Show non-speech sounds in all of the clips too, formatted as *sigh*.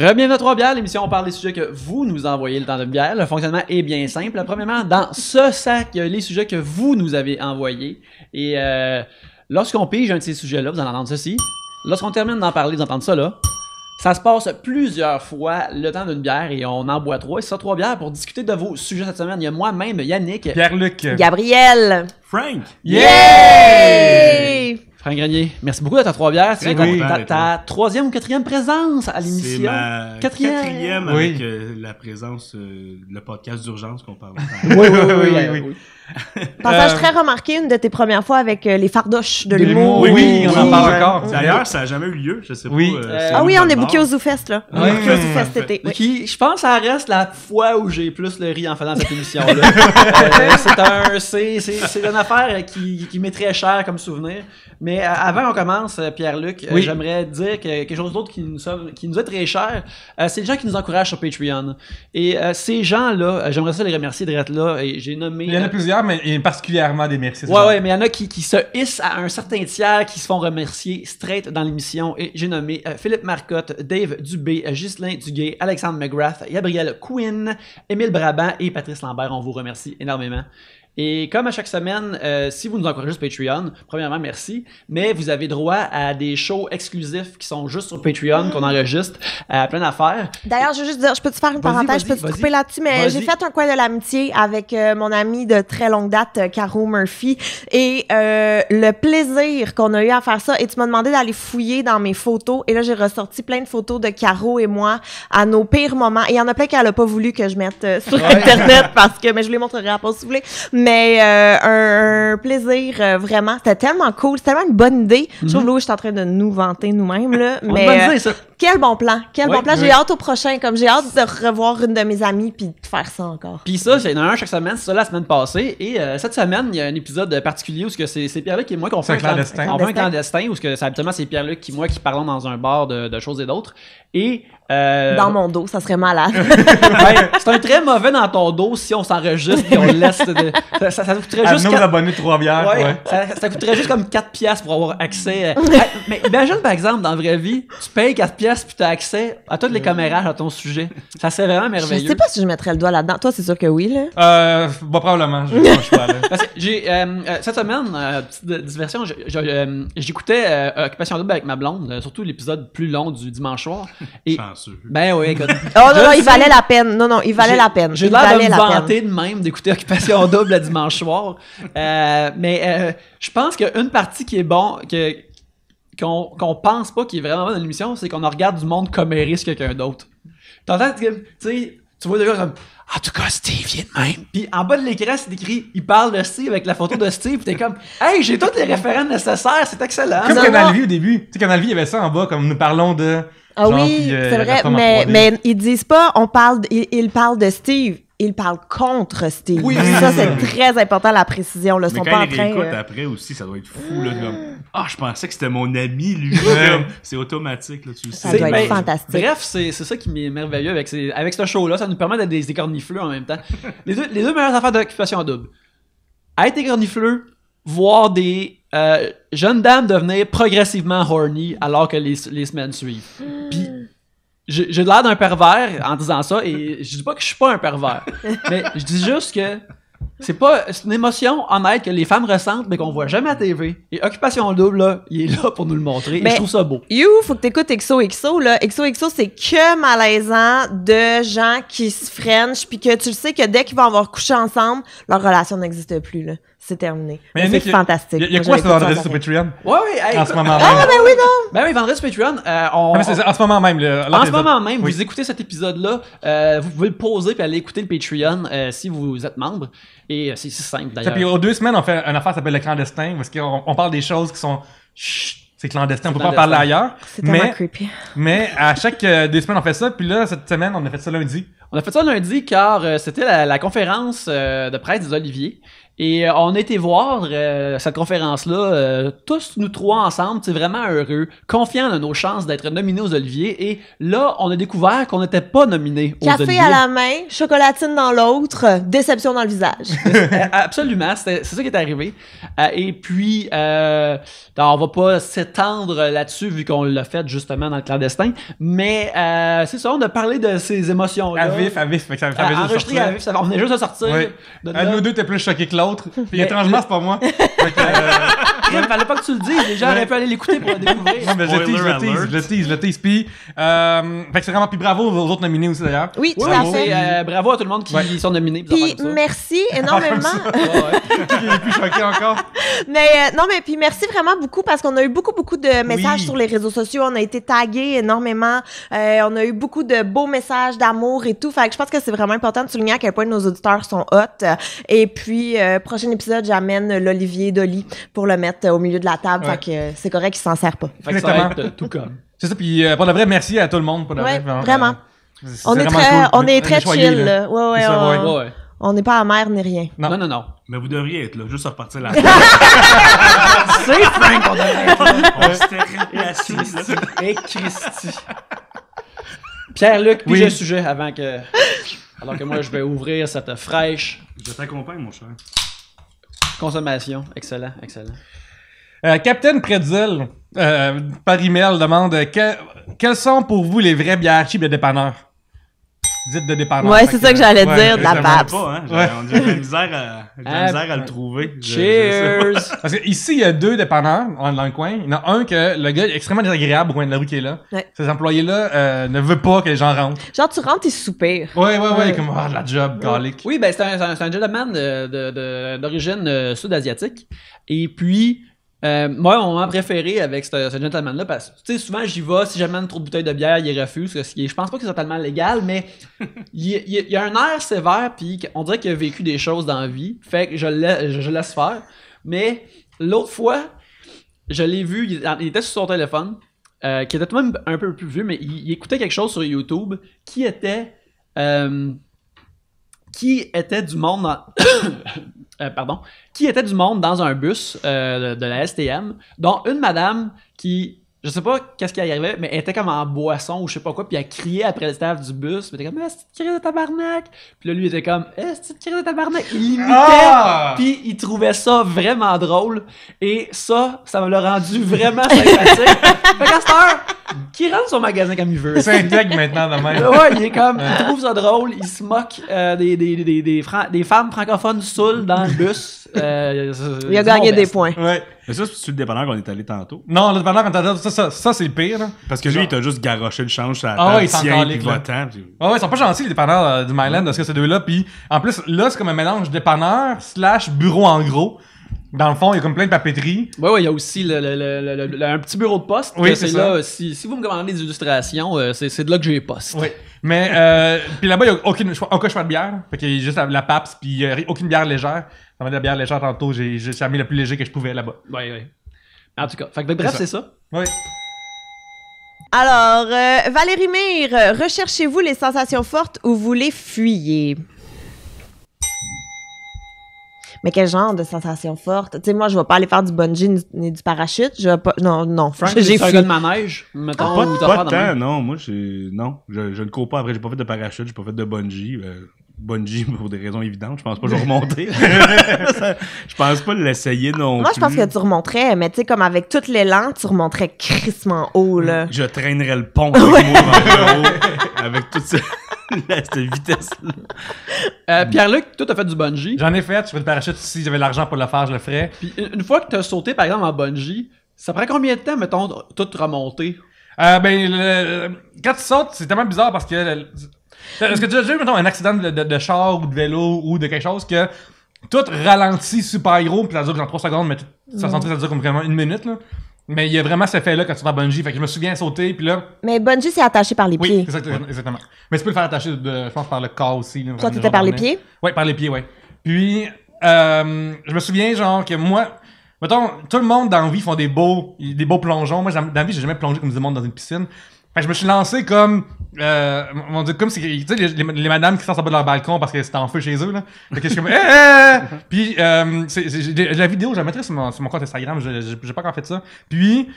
Rebienvenue à Trois Bières, l'émission on parle des sujets que vous nous envoyez le temps d'une bière. Le fonctionnement est bien simple. Premièrement, dans ce sac, il y a les sujets que vous nous avez envoyés. Et euh, lorsqu'on pige un de ces sujets-là, vous en entendez ceci. Lorsqu'on termine d'en parler, vous entendez ça là. Ça se passe plusieurs fois le temps d'une bière et on en boit trois. Et ça, trois bières pour discuter de vos sujets cette semaine. Il y a moi-même, Yannick, Pierre-Luc, Gabriel, Frank. yeah! Franck Grenier, merci beaucoup de ta Trois-Bières. C'est ta, ta, ta, troisième ou quatrième présence à l'émission. Ma quatrième. avec oui. Euh, la présence, euh, le podcast d'urgence qu'on parle. *laughs* oui, oui. oui, oui *laughs* Passage très remarqué, une de tes premières fois avec euh, les fardoches de l'humour. Oui, on en parle encore. D'ailleurs, ça n'a jamais eu lieu, je sais oui. pas. Euh, euh, ah oui, on est bouqués au ZooFest, là. Qui, je pense, que ça reste la fois où j'ai plus le riz en faisant cette émission-là. *laughs* c'est une affaire qui, qui m'est très chère comme souvenir. Mais avant qu'on commence, Pierre-Luc, j'aimerais dire que quelque chose d'autre qui, nous qui nous est très cher, c'est les gens qui nous encouragent sur Patreon. Et ces gens-là, j'aimerais ça les remercier d'être là. j'ai nommé. Il y en a plusieurs mais et particulièrement des merci. oui mais il y en a qui, se hissent à un certain tiers, qui se font remercier straight dans l'émission. Et j'ai nommé euh, Philippe Marcotte, Dave Dubé, euh, Ghislain Duguay, Alexandre McGrath, Gabriel Quinn, Émile Brabant et Patrice Lambert. On vous remercie énormément. Et comme à chaque semaine, euh, si vous nous encouragez sur Patreon, premièrement, merci. Mais vous avez droit à des shows exclusifs qui sont juste sur Patreon, qu'on mmh. enregistre, à plein d'affaires. D'ailleurs, je veux juste dire, je peux te faire une parenthèse, je peux te couper là-dessus, mais j'ai fait un coin de l'amitié avec euh, mon ami de très longue date, euh, Caro Murphy. Et le plaisir qu'on a eu à faire ça, et tu m'as demandé d'aller fouiller dans mes photos. Et là, j'ai ressorti plein de photos de Caro et moi à nos pires moments. Et il y en a plein qu'elle n'a pas voulu que je mette sur Internet parce que, mais je vous les montrerai après si vous voulez. Mais euh, un, plaisir, euh, vraiment. C'était tellement cool. C'était tellement une bonne idée. Je trouve, mhm. là, je suis en train de nous vanter nous-mêmes, là. mais, euh, Quel bon plan. Quel bon plan. J'ai hâte au prochain. Comme j'ai hâte de revoir une de mes amies puis faire ça encore. Puis ça, a un chaque semaine, c'est ça la semaine passée. Et euh, cette semaine, il y a un épisode particulier où c'est Pierre-Luc et moi qu'on fait un clandestin. un clandestin où c'est habituellement c'est Pierre-Luc et moi qui parlons dans un bar de, choses et d'autres. Et euh, Dans mon dos, ça serait malade. *laughs* Ben, c'est un très mauvais dans ton dos si on s'enregistre et on le laisse. Ça, ça, coûterait juste. Nous 4... abonnés trois bières. Ouais, Ça, coûterait juste comme 4 piastres pour avoir accès. Euh, mais imagine par exemple, dans la vraie vie, tu payes 4 piastres puis tu as accès à toutes les commérages à ton sujet. Ça serait vraiment merveilleux. Je sais pas si je mettrais le doigt là-dedans. Toi, c'est sûr que oui, là. Euh, bah, probablement. *laughs* Parce que j'ai, euh, euh, cette semaine, euh, petite diversion, j'écoutais Occupation Double avec ma blonde, surtout l'épisode plus long du dimanche soir. Et, ben oui, écoute. *laughs* Oh non, non, il valait la peine. Non, non, il valait la peine. J'ai l'air de me la vanter de même d'écouter Occupation *laughs* Double le dimanche soir. Euh, mais je pense qu'une partie qui est bon, que, qu'on, qu'on pense pas qui est vraiment dans l'émission, c'est qu'on regarde du monde commérer risque quelqu'un d'autre. T'entends? Tu sais, tu vois, le gars comme en tout cas, Steve, il est de même. Puis en bas de l'écran, c'est écrit, il parle de Steve avec la photo de Steve. T'es comme, hey, j'ai tous les référents nécessaires, c'est excellent. Comme Canal V au début. Tu sais, Canal V, il y avait ça en bas, comme nous parlons de. Ah oui, euh, c'est vrai, mais, ils disent pas, on parle, ils parlent de Steve il parle contre Steve. Oui, ça, c'est très important la précision. Là, sont pas en train, euh, après aussi, ça doit être fou. Là, ah, je pensais que c'était mon ami lui-même. c'est automatique, là, tu sais. Ça doit être ben, fantastique. Bref, c'est ça qui m'est merveilleux avec, avec ce show-là. Ça nous permet d'être des écornifleux en même temps. *laughs* les, deux, les deux meilleures affaires d'occupation en double. être écornifleux, voir des euh, jeunes dames devenir progressivement horny alors que les, les semaines suivent. Hmm j'ai l'air d'un pervers en disant ça, et je dis pas que je suis pas un pervers, *laughs* mais je dis juste que c'est pas une émotion honnête que les femmes ressentent, mais qu'on voit jamais à TV. Et Occupation Double, il est là pour nous le montrer, et je trouve ça beau. You, faut que t'écoutes XOXO, là. XOXO, c'est que malaisant de gens qui se frenchent puis que tu le sais que dès qu'ils vont avoir couché ensemble, leur relation n'existe plus, là c'est terminé. c'est fantastique. Il y a, quoi ce vendredi sur Patreon? Ouais, oui, En ce moment ah, même. Ah, ben oui, non! Ben oui, vendredi sur Patreon, euh, on, ah, en ce moment même. Le, en ce moment même, vous écoutez cet épisode-là, euh, vous pouvez le poser puis aller écouter le Patreon euh, si vous êtes membre. Et c'est simple d'ailleurs. Puis, aux deux semaines, on fait une affaire qui s'appelle le clandestin, parce qu'on on parle des choses qui sont. C'est clandestin, on peut pas en parler ailleurs. C'est tellement mais, creepy. Mais à chaque deux semaines, on fait ça. Puis là, cette semaine, on a fait ça lundi. On a fait ça lundi car c'était la conférence de presse des Olivier. Et euh, on était voir euh, cette conférence-là, euh, tous nous trois ensemble, c'est vraiment heureux, confiants de nos chances d'être nominés aux Oliviers. Et là, on a découvert qu'on n'était pas nominés aux Café Oliviers. Café à la main, chocolatine dans l'autre, déception dans le visage. *laughs* Absolument, c'est ça qui est arrivé. et puis, on ben, on va pas s'étendre là-dessus vu qu'on l'a fait justement dans le clandestin, mais c'est ça, on a parlé de ces émotions-là. À vif, à vif, ça, ça, ça, ça, on est juste à sortir. De nous deux, t'es plus choqué que l'autre l'autre. Puis étrangement, c'est pas moi crime, fallait pas que tu le dises. Les gens auraient pu aller l'écouter pour le *laughs* découvrir. je tease, je tease, je tease, Puis, euh, fait que c'est vraiment. Puis bravo aux autres nominés aussi d'ailleurs. Oui, tout à fait. Euh, bravo à tout le monde qui sont nominés. Puis merci *laughs* énormément. *laughs* plus choqué encore. Mais euh, non, mais puis merci vraiment beaucoup parce qu'on a eu beaucoup, beaucoup de messages sur les réseaux sociaux. On a été tagués énormément. on a eu beaucoup de beaux messages d'amour et tout. Fait que je pense que c'est vraiment important de souligner à quel point nos auditeurs sont hot. Et puis, prochain épisode, j'amène l'Olivier Dolly pour le mettre euh, au milieu de la table. Fait que euh, c'est correct qu'il s'en sert pas. Fait que ça va être euh, tout comme. C'est ça. Puis pour le vrai, merci à tout le monde. Pour la vrai, vraiment. vraiment. on, est très, on est très, chill. Ouais, ouais, On n'est pas amer ni rien. Non. non. non, non, Mais vous devriez être là, juste à repartir *laughs* là. C'est Frank on Pierre-Luc, puis oui. sujet avant que. Alors que moi, je vais ouvrir cette fraîche. Je t'accompagne, mon cher. Consommation. Excellent, excellent. Euh, Captain Pretzel, euh, par email, demande quels sont pour vous les vrais bières de dépanneurs Dites de dépanneur. Ouais, c'est ça que, j'allais dire, de la PAPS. Pas, hein? On dirait misère à, misère à le trouver. Cheers! Parce que ici, il y a deux dépanneurs dans le coin. Il y en a un que le gars est extrêmement désagréable, au coin de la rue qui est là. Ces employés-là euh, ne veulent pas que les gens rentrent. Genre, tu rentres et soupirent. Ouais, ouais, ouais, comme, ah, la job, garlic. Oui, ben, c'est un, gentleman d'origine euh, sud-asiatique. Et puis, euh, moi, mon moment préféré avec ce, gentleman-là, parce que souvent j'y vais, si j'amène trop de bouteilles de bière, il refuse. Parce que je pense pas que c'est totalement légal, mais *laughs* il, il, a un air sévère, puis on dirait qu'il a vécu des choses dans la vie. Fait que je, je, laisse faire. Mais l'autre fois, je l'ai vu, il, était sur son téléphone, euh, qui était tout même un peu plus vu mais il, écoutait quelque chose sur YouTube qui était. Euh, qui était du monde dans... *coughs* *coughs* Euh, pardon, qui était du monde dans un bus euh, de la STM, dont une madame qui je sais pas qu'est-ce qui arrivait, mais elle était comme en boisson ou je sais pas quoi, puis elle criait après le staff du bus, pis elle était comme, ah, est-ce que crise de tabarnak? Puis là, lui, il était comme, eh, est-ce que tu crise de tabarnak? Il l'imitait, pis ah! puis il trouvait ça vraiment drôle, et ça, ça me l'a rendu vraiment sympathique. *laughs* fait qu'à qui rentre son magasin comme il veut. un gag maintenant de même. Ouais, il est comme, il trouve ça drôle, il se moque euh, des, des, des, des, femmes francophones saoules dans le bus. Euh, il a gagné des points. Ouais. Mais ça, c'est le dépanneur qu'on est allé tantôt. Non, le dépanneur qu'on est allé ça, ça, c'est le pire. Hein. Parce que lui, il t'a juste garoché le change sur la ah, oui, il puis Puis... Ah ouais, ils sont pas gentils, les dépanneurs euh, du Myland, parce que ces deux-là. Puis en plus, là, c'est comme un mélange dépanneur slash bureau en gros. Dans le fond, il y a comme plein de papeteries. Oui, oui, il y a aussi le, un petit bureau de poste. Oui, c'est là. Euh, si, si, vous me commandez des illustrations, euh, c'est de là que j'ai les postes. Oui. Mais, euh, puis là-bas, il n'y a aucune, aucun choix de bière. Fait qu'il y a juste la, la puis aucune bière légère. Ça m'a la bière tantôt. J'ai, j'ai, mis le plus léger que je pouvais là-bas. Oui, oui. En tout cas, fait bref, c'est ça. Oui. Alors, euh, Valérie Mire, recherchez-vous les sensations fortes ou vous les fuyez? Mais quel genre de sensations fortes? Tu sais, moi, je ne vais pas aller faire du bungee ni, du parachute. Je vais pas. Non, non. *laughs* j'ai fait de ma neige. Mettons, ah, pas, de temps, non. Moi, je, non, je, je ne cours pas. Après, je n'ai pas fait de parachute, je n'ai pas fait de bungee. Ben, Bungie *laughs* pour des raisons évidentes. Je pense pas que je vais *laughs* remonter. *laughs* je pense pas l'essayer non Moi, je pense que tu remonterais, mais tu sais, comme avec tout l'élan, tu remonterais crissement haut, là. Je traînerais le pont avec avec toute cette, vitesse-là. Euh, Pierre-Luc, toi, as fait du bungee. J'en ai fait. tu fais le parachute. Si j'avais l'argent pour le faire, je le ferais. Puis une fois que tu as sauté, par exemple, en bungee, ça prend combien de temps, mettons, tout remonter? Euh, ben, le- quand tu sautes, c'est tellement bizarre parce que. Est-ce que tu as déjà eu, mettons, un accident de, de- char ou de vélo ou de quelque chose que tout ralentit super gros, puis ça dure genre 3 secondes, mais ça mm. sentait ça dure comme vraiment une minute, là. Mais il y a vraiment ce effet-là quand tu vas à bungee. Fait que je me souviens sauter, puis là. Mais Bungie, c'est attaché par les pieds. exactement, exactement. Mais tu peux le faire attacher, de- je pense, par le corps aussi. Toi, tu étais par les pieds? Oui, par les pieds, oui. Puis, euh, je me souviens, genre, que moi, Mettons, tout le monde dans la vie font des beaux, des beaux plongeons. Moi, dans la vie, j'ai jamais plongé comme du monde dans une piscine. Fait que je me suis lancé comme. Euh, on comme c'est... Tu sais, les, les, madames qui sortent en bas de leur balcon parce que c'était en feu chez eux, là. Fait que je suis comme. *laughs* Eh, eh! Puis, euh, la vidéo, je la mettrai sur mon, sur mon compte Instagram. J'ai pas encore fait ça. Puis.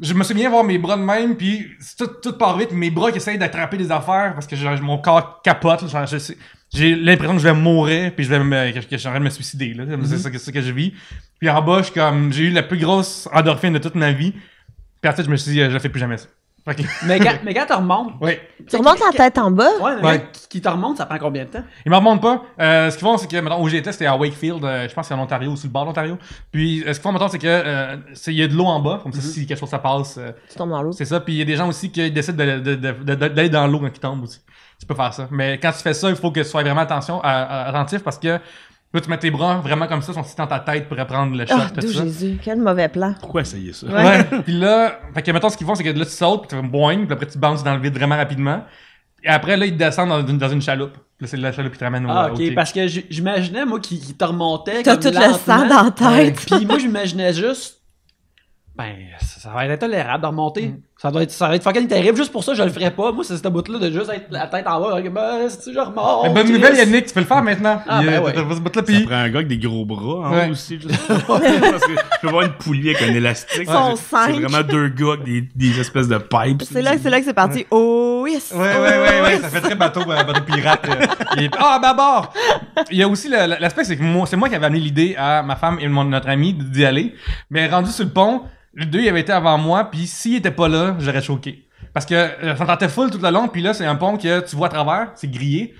Je me souviens voir mes bras de même, puis tout, tout part vite, mes bras qui essayent d'attraper des affaires parce que mon corps capote. Genre, je, j'ai l'impression que je vais mourir, puis je vais me, que, je suis de me suicider, là. Mm-hmm. C'est ça que, je vis. Puis en bas, je comme, j'ai eu la plus grosse endorphine de toute ma vie. Puis après je me suis dit, euh, je fais plus jamais ça. mais, quand, *laughs* mais quand tu remontes. Oui. Tu remontes la tête en bas? Ouais, mais qui te remonte, ça prend combien de temps? Ils me remontent pas. Euh, ce qu'ils font, c'est que, maintenant où j'étais, c'était à Wakefield, euh, je pense c'est en Ontario, sous le bord de Puis, euh, ce qu'ils font, maintenant, c'est que, il y a de l'eau en bas, comme ça, mm-hmm. si quelque chose, ça passe. tu tombes dans l'eau. C'est ça. Puis, il y a des gens aussi qui décident d'aller dans l'eau quand tombent aussi tu peux faire ça. Mais quand tu fais ça, il faut que tu sois vraiment attention, attentif parce que Là, tu mets tes bras vraiment comme ça, sont dans ta tête pour apprendre le choc. Ah, oh, tout Jésus, quel mauvais plan. Pourquoi essayer ça? Ouais. puis là, fait que maintenant, ce qu'ils font, c'est que là, tu sautes, pis tu fais boing, puis après, tu bounces dans le vide vraiment rapidement. Et après, là, ils te descendent dans une, dans une chaloupe. Là, c'est la chaloupe qui te ramène au. Ah, ok, parce que j'imaginais, moi, qu'ils te remontaient T'as tout le sang dans la tête. puis moi, j'imaginais juste. Ben, ça, va être intolérable de remonter. Mm. Ça doit être, ça va être fucking terrible. Juste pour ça, je le ferais pas. Moi, c'est cette bout-là de juste être la tête en bas. Ben, si je mort? Mais bonne nouvelle, Yannick, tu peux le faire maintenant. Ah, ben ouais. Ça prend un gars avec des gros bras, hein, aussi. *laughs* je peux voir une poulie avec un élastique. C'est vraiment deux gars avec des, espèces de pipes. C'est là, c'est là que c'est parti. Oh, yes. Ouais, ouais, ouais, ouais. Ça fait très bateau, euh, bateau pirate. Euh. Ah, bah, bord! Il y a aussi l'aspect, c'est que moi, c'est moi qui avais amené l'idée à ma femme et notre ami d'y aller. Mais rendu sur le pont, les deux, ils avaient été avant moi, puis s'il était pas là, j'aurais choqué. Parce que euh, ça tentait full tout le long, puis là, c'est un pont que tu vois à travers, c'est grillé.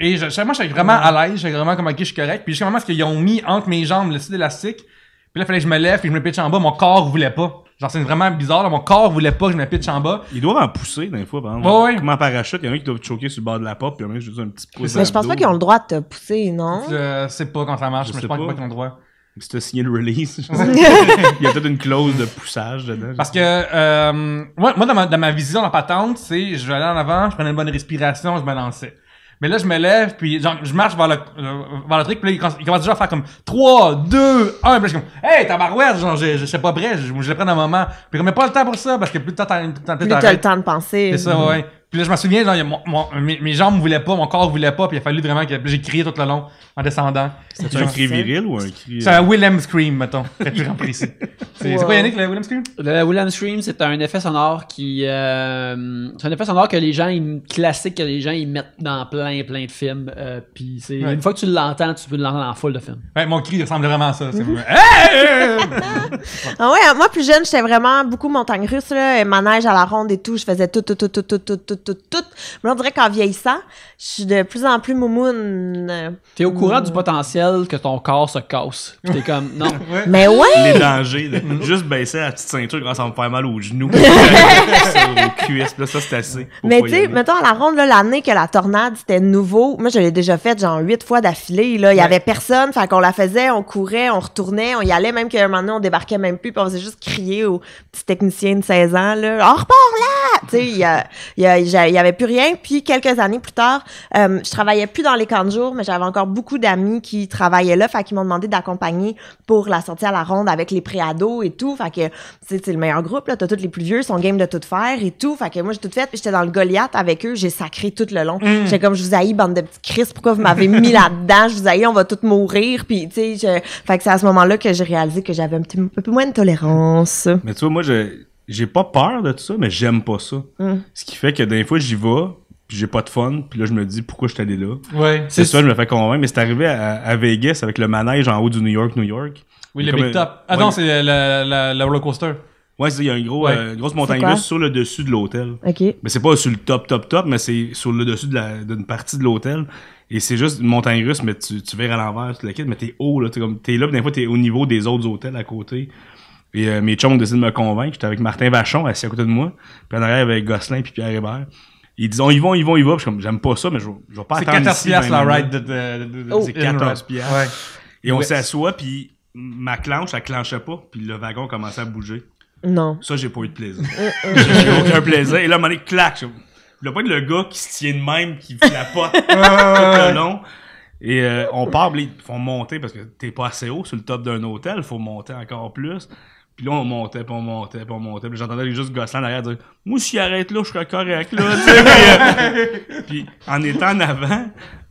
Et je, moi, suis vraiment à l'aise, j'étais vraiment comme, ok, je suis correct. Puis jusqu'à moment qu'ils ont mis entre mes jambes le site élastique, puis là, fallait que je me lève, puis je me pitche en bas, mon corps voulait pas. Genre, c'est vraiment bizarre, mon corps voulait pas que je me pitche en bas. Ils doivent en pousser des fois, par exemple. Ouais, ouais. Comme parachute, il y en a qui doit te choquer sur le bord de la porte, puis il y en a qui un petit coup. Mais je pense pas qu'ils ont le droit de te pousser, non? Je sais pas quand ça marche, je mais pas, le droit. Si tu as signé le release, *laughs* il y a peut-être une clause de poussage dedans. Parce que euh, moi, moi, dans, ma, dans ma vision, dans patente, c'est je vais aller en avant, je prenais une bonne respiration, je me lançais. Mais là, je me lève, puis genre, je marche vers le, euh, vers le truc, puis là, il commence, déjà à faire comme 3, 2, 1, puis je suis comme, hey, tabarouette, genre, je, je sais pas bref, je, je le prends un moment. Puis comme, mais pas le temps pour ça, parce que plus temps t'as le temps de penser. C'est ça, mm. ouais. Puis là, je me souviens, mes, jambes jambes voulaient pas, mon corps voulait pas, puis il a fallu vraiment que j'ai crié tout le long en descendant. C'est un cri viril ou un cri. C'est un euh? Willem Scream, mettons, pour être plus *laughs* C'est quoi, Yannick, le Willem Scream? Le Willem Scream, c'est un effet sonore qui. Euh, c'est un effet sonore que les gens. ils- classique que les gens ils mettent dans plein, plein de films. Euh, puis c'est. Une fois que tu l'entends, tu peux l'entendre en foule de films. mon cri ressemble vraiment à ça. C'est *laughs* Hey! Ah ouais, moi plus jeune, j'étais vraiment beaucoup montagne russe, là, et manège à la ronde et tout. Je faisais tout, tout, tout, tout, tout, tout, tout, tout, on dirait qu'en vieillissant, je suis de plus en plus moumoune. T'es au courant du potentiel que ton corps se casse. T'es comme, non. *laughs* Mais ouais! Les dangers. *laughs* juste baisser la petite ceinture ça me fait mal aux genoux. *laughs* cuisses. ça, c'est assez. Mais tu sais, mettons, à la ronde, l'année que la tornade, c'était nouveau. Moi, je l'ai déjà faite, genre, huit fois d'affilée. Là. Il y avait personne. Fait qu'on la faisait, on courait, on retournait, on y allait. Même qu'à un moment donné, on débarquait même plus. on faisait juste crier aux petits techniciens de 16 ans, là. On repart là! Tu sais, il n'y avait plus rien. Puis quelques années plus tard, euh, je travaillais plus dans les camps de jour, mais j'avais encore beaucoup d'amis qui travaillaient là, fait qu'ils m'ont demandé d'accompagner pour la sortie à la ronde avec les préados et tout. Fait que c'est le meilleur groupe là, t'as tous les plus vieux, sont game de tout faire et tout. Fait que moi j'ai tout fait, puis j'étais dans le Goliath avec eux, j'ai sacré tout le long. Mm. j'ai comme je vous haïs bande de petits cris, pourquoi vous m'avez mis *laughs* là-dedans Je vous haïs, on va tous mourir. Puis tu sais, fait que c'est à ce moment-là que j'ai réalisé que j'avais un petit peu moins de tolérance. Mais tu moi je j'ai pas peur de tout ça, mais j'aime pas ça. Hmm. Ce qui fait que des fois, j'y vais, puis j'ai pas de fun, puis là, je me dis pourquoi je suis allé là. Ouais. C'est ça, je me fais convaincre. Mais c'est arrivé à, Vegas avec le manège en haut du New York, New York. Oui, le Big Top. Ah non, c'est euh, la, la, roller coaster. Ouais, il y a euh, une, grosse montagne russe sur le dessus de l'hôtel. OK. Mais c'est pas sur le top, top, top, mais c'est sur le dessus d'une partie de l'hôtel. Et c'est juste une montagne russe, mais tu, tu à l'envers, tu la quittes, mais t'es haut, là. T'es, là, puis des fois, t'es au niveau des autres hôtels à côté. Puis euh, mes chums décident de me convaincre. J'étais avec Martin Vachon, assis à côté de moi. Puis en arrière, avec Gosselin puis Pierre Hébert. Ils disent, on y va, ils vont, ils vont. comme, j'aime pas ça, mais je, vais pas attendre. C'est 14 piastres ben, la ride de. de, 14 piastres. Et on s'assoit, puis ma clenche, elle clenchait pas. Puis le wagon commençait à bouger. Non. Ça, j'ai pas eu de plaisir. Mm, mm. *laughs* j'ai eu aucun plaisir. Et là, mon claque. Je voulais pas que le gars qui se tient de même, qui porte *laughs* tout le long. Et euh, on part, ils font monter parce que t'es pas assez haut sur le top d'un hôtel, faut monter encore plus. Puis là, on montait, puis on montait, puis on montait. Puis j'entendais juste Gosselin derrière dire Moi, si arrête là, je serais correct là. Euh, puis, en étant en avant,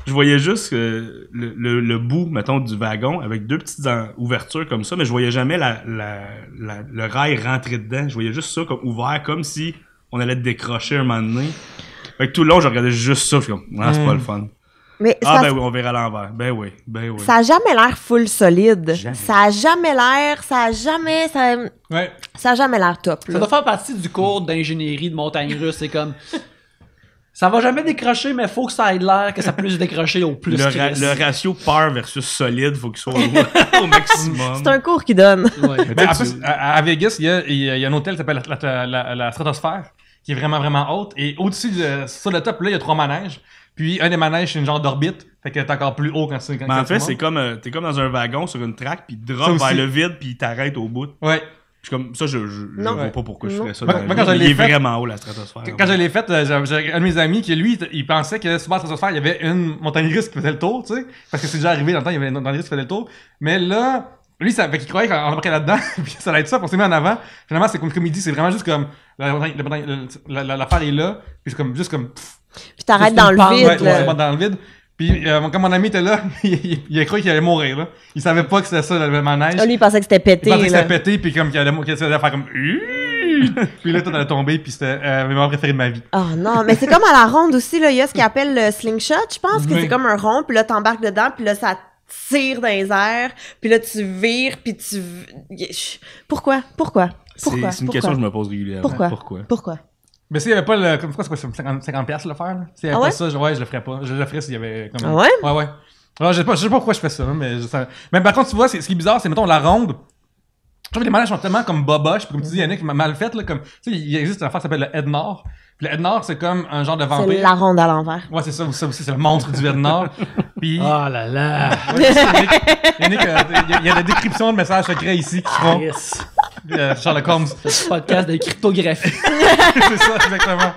je voyais juste le, bout, mettons, du wagon avec deux petites ouvertures comme ça, mais je voyais jamais la, le rail rentrer dedans. Je voyais juste ça comme ouvert, comme si on allait décrocher un moment donné. Fait que tout le long, je regardais juste ça. Puis comme, ah, c'est pas le fun ah, ben oui, on verra à l'envers. Ben oui, ben oui. Ça a jamais l'air full solide. Ça a jamais l'air, ça a jamais, ça, ouais. jamais l'air top. Ça doit faire partie du cours d'ingénierie de montagne russe. C'est comme, ça va jamais décrocher, mais faut que ça ait l'air que ça puisse décrocher au plus. Le, ratio par versus solide, faut qu'il soit *laughs* au, maximum. C'est un cours qui donne. à, Vegas, il y a, un hôtel qui s'appelle la, stratosphère, qui est vraiment, vraiment haute. Et au-dessus de, sur le top, là, il y a trois manèges. Puis un des manèges, c'est une genre d'orbite. Fait que t'es encore plus haut quand c'est. Mais en fait, c'est comme, euh, t'es comme dans un wagon sur une track, puis drop vers le vide, puis t'arrêtes au bout. Ouais. suis comme ça, je, je, je vois pas pourquoi je ferais ça. il est vraiment haut la stratosphère. Quand, je l'ai fait, euh, j'ai un de mes amis qui, lui, il pensait que sur la stratosphère, il y avait une montagne grise qui faisait le tour, tu sais. Parce que c'est déjà arrivé dans le temps, il y avait une montagne grise qui faisait le tour. Mais là, lui, ça fait croyait qu'on embarquait là-dedans, *laughs* puis ça allait être ça, pour on en avant. Finalement, c'est comme, comme il dit, c'est vraiment juste comme la, la, la, est là, puis comme, juste comme. Puis t'arrêtes dans, le vide. Ouais, dans le vide. Puis euh, comme quand mon ami était là, *laughs* il, a cru qu'il allait mourir. Là. Il savait pas que c'était ça le manège. Ah, lui, il pensait que c'était pété. Il pensait que c'était pété, puis comme qu'il allait, faire comme. Hum! *laughs* puis là, tout allais tomber, puis c'était euh, mes moments préférés de ma vie. Oh non, mais c'est comme à la ronde aussi, là. Il y a ce qu'ils appelle le slingshot, je pense, que c'est comme un rond, puis là, t'embarques dedans, puis là, ça tire dans les airs, puis là, tu vires, puis tu. Pourquoi? Pourquoi? Pourquoi? C'est une question que je me pose régulièrement. Pourquoi? Pourquoi? Mais s'il n'y avait pas le. Comme quoi, c'est quoi, 50$, 50 le faire, là? S'il n'y avait ah ouais? ça, je, ouais, je le ferais pas. Je le ferais s'il y avait. Comme... Ah ouais? Ouais, ouais. Alors, ah, je sais pas, je sais pas pourquoi je fais ça, hein, mais. Je, ça... Mais par contre, tu vois, ce qui est bizarre, c'est, mettons, la ronde. Je trouve que les manèges sont tellement comme boboche. comme tu dis, Yannick, mal faites, là. Comme, tu sais, il existe un affaire qui s'appelle le Ednard Puis le Ednard, c'est comme un genre de vampire. C'est la ronde à l'envers. Ouais, c'est ça, ça aussi, c'est le monstre du Ednard. *laughs* Puis. Oh là là! Ouais, Yannick, euh, il y, a, y a des descriptions de messages secrets ici qui font. Yes. Euh, Sherlock Holmes. *laughs* C'est un podcast de cryptographie. *laughs* c'est ça, exactement.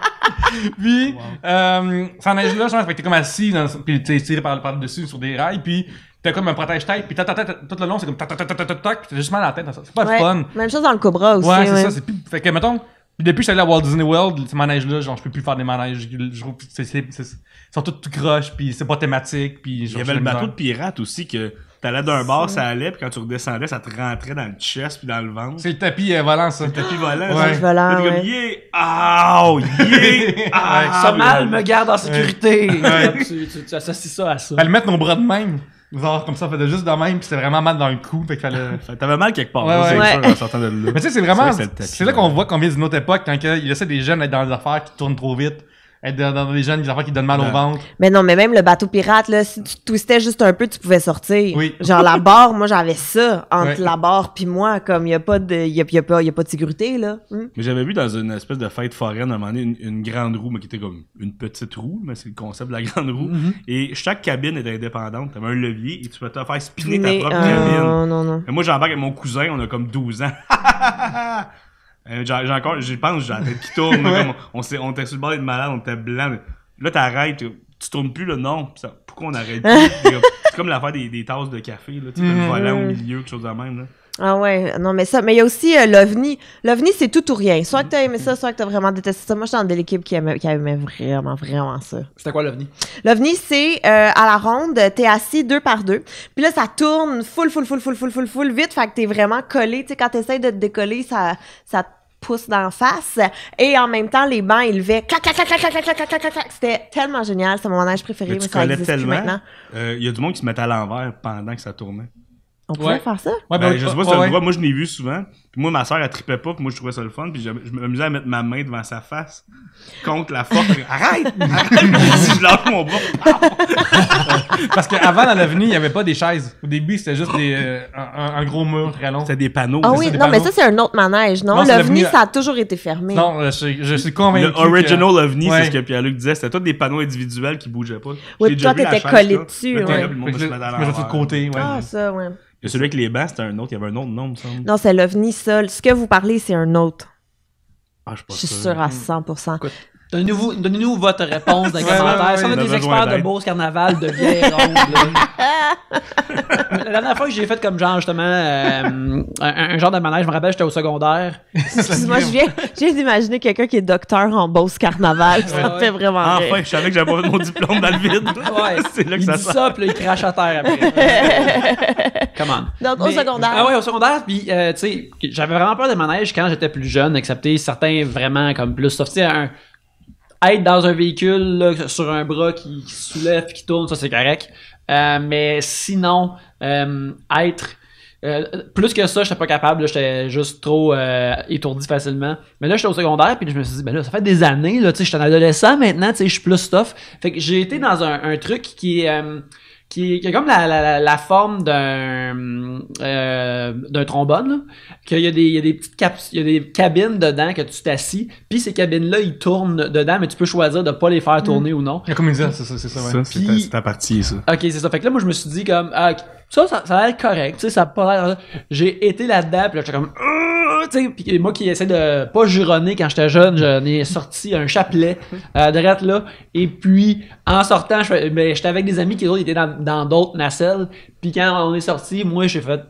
Puis, oh, euh, ça neige là, je pense, que t'es comme assis, dans, puis t'es tiré par, par dessus sur des rails, puis t'as comme un protège-tête, puis ta tête tout le long, c'est comme tac, tac, tac, tac, tac, t'as juste mal à la tête. C'est pas ouais. fun. Même chose dans le Cobra aussi. Ouais, c'est ça. C'est Fait que, mettons, depuis que je suis allé à Walt Disney World, ce manège-là, genre, je peux plus faire des manèges. Je trouve c'est, c'est, ils sont tous tout croches, puis c'est pas thématique, puis Il y avait le bateau de pirate aussi que T'allais d'un bord, ça allait, puis quand tu redescendais, ça te rentrait dans le chest puis dans le ventre. C'est le tapis euh, volant, ça. Le tapis volant. Ouais. volant, ouais. comme, yeah, ow, yeah, ah, oh, *laughs* ah. mal me garde en sécurité. *laughs* tu, associes ça à ça. elle mettre nos bras de même. Genre, comme ça, on faisait juste de même, puis c'était vraiment mal dans le cou. Fait que fallait... *laughs* T'avais mal quelque part, ouais, c'est sûr, de Mais tu sais, c'est vraiment. C'est là qu'on voit qu'on vient d'une autre époque, quand il essaie des jeunes d'être dans des affaires qui tournent trop vite dans, des jeunes, des gens qui donnent mal au ventre. Mais non, mais même le bateau pirate, là, si tu twistais juste un peu, tu pouvais sortir. *laughs* Genre la barre, moi j'avais ça entre la barre puis moi, comme il n'y a pas de, pas, de sécurité là. Hmm. Mais j'avais vu dans une espèce de fête foraine à un moment donné une, grande roue, mais qui était comme une petite roue, mais c'est le concept de la *laughs* grande roue. Mm-hmm. Et chaque cabine était indépendante, t'avais un levier et tu peux te faire spinner ta propre euh, cabine. Non, moi j'embarque avec mon cousin, on a comme 12 ans. *laughs* Euh, j'ai encore, je pense, j'ai la tête qui tourne. on, était sur le bord d'être malade, on était blanc. Là, t'arrêtes, tu tournes plus le nom. pourquoi on arrête *laughs* c'est comme l'affaire des, des tasses de café, là. Tu mm -hmm. volant au milieu, quelque chose de même, Ah ouais, non, mais ça, mais il y a aussi euh, l'OVNI. L'OVNI, c'est tout ou rien. Soit que t'as aimé ça, soit que t'as vraiment détesté ça. Moi, j'étais dans l'équipe qui aimait, qui aimait vraiment, vraiment ça. C'était quoi l'OVNI? L'OVNI, c'est euh, à la ronde, t'es assis deux par deux. Puis là, ça tourne full, full, full, full, full, full, full, vite. Fait que t'es vraiment collé. Tu sais, quand t'essayes de te décoller, ça, ça pouce d'en face. Et en même temps, les bancs élevaient. Clac, clac, clac, clac, clac, clac, clac, clac, clac. C'était tellement génial. c'était mon neige préféré. Mais, mais tu ça existe plus maintenant. Il euh, y a du monde qui se mettait à l'envers pendant que ça tournait. On pouvait ouais. faire ça? Ouais, ben, ben, je sais pas si ouais, vois Moi, je l'ai vu souvent moi, ma soeur, elle tripait pas, puis moi, je trouvais ça le fun, puis je, m'amusais à mettre ma main devant sa face contre la force. *laughs* Arrête! si je lâche mon bras, *laughs* Parce qu'avant, dans l'OVNI, il n'y avait pas des chaises. Au début, c'était juste des, euh, un, gros mur très long. C'était des panneaux. Ah oui, non, mais ça, c'est un autre manège, non? L'OVNI, ça a toujours été fermé. Non, je, je suis convaincu. Le original ovni, c'est ce que Pierre-Luc disait. C'était tous des panneaux individuels qui bougeaient pas. Oui, toi, t'étais collé dessus. Ouais. je, côté, Ah, ça, ouais. celui avec les bancs, c'était un autre. Il y avait un autre nom, me Non, c'est l'OVNI ce que vous parlez, c'est un autre. je, ah, je suis sûre à 100%. Hmm. Donnez-nous donnez votre réponse dans les commentaires. on a des experts de Beauce Carnaval, de vieilles *laughs* La dernière fois que j'ai fait comme genre, justement, euh, un, genre de manège, je me rappelle, j'étais au secondaire. Excuse-moi, je viens, d'imaginer quelqu'un qui est docteur en Beauce Carnaval. ça me fait vraiment ah, Enfin, je savais que j'avais mon diplôme dans le vide. Ouais. *laughs* C'est là que il ça dit ça, puis il crache à terre après. *laughs* Come on. Donc, au secondaire. Ah ouais, au secondaire, puis, euh, tu sais, j'avais vraiment peur des manège quand j'étais plus jeune, excepté certains vraiment comme plus Sauf si un être dans un véhicule sur un bras qui, soulève, qui tourne, ça c'est correct. Euh, mais sinon, euh, être. Euh, plus que ça, j'étais pas capable, j'étais juste trop étourdi facilement. Mais là, j'étais au secondaire, puis je me suis dit, ben là, ça fait des années, là, tu sais, j'étais un adolescent maintenant, tu sais, je suis plus stuff. Fait que j'ai été dans un, un truc qui est qui, a comme la, forme d'un euh, d'un trombone, qu'il y, a des, petites des cabines dedans que tu t'assis, puis ces cabines-là, ils tournent dedans, mais tu peux choisir de pas les faire tourner mm. ou non. Comme c'est ça, c'est ça, c'est ta, partie, ça. Ok, c'est ça. Fait que là, moi, je me suis dit comme, ah, ça, ça, a l'air correct, tu sais, ça pas l'air... J'ai été là-dedans, puis là, j'étais comme puis moi qui essaie de pas juronner quand j'étais jeune, j'en ai sorti un chapelet à euh, droite là. Et puis en sortant, ben, j'étais avec des amis qui étaient dans d'autres nacelles. Puis quand on est sorti, moi j'ai fait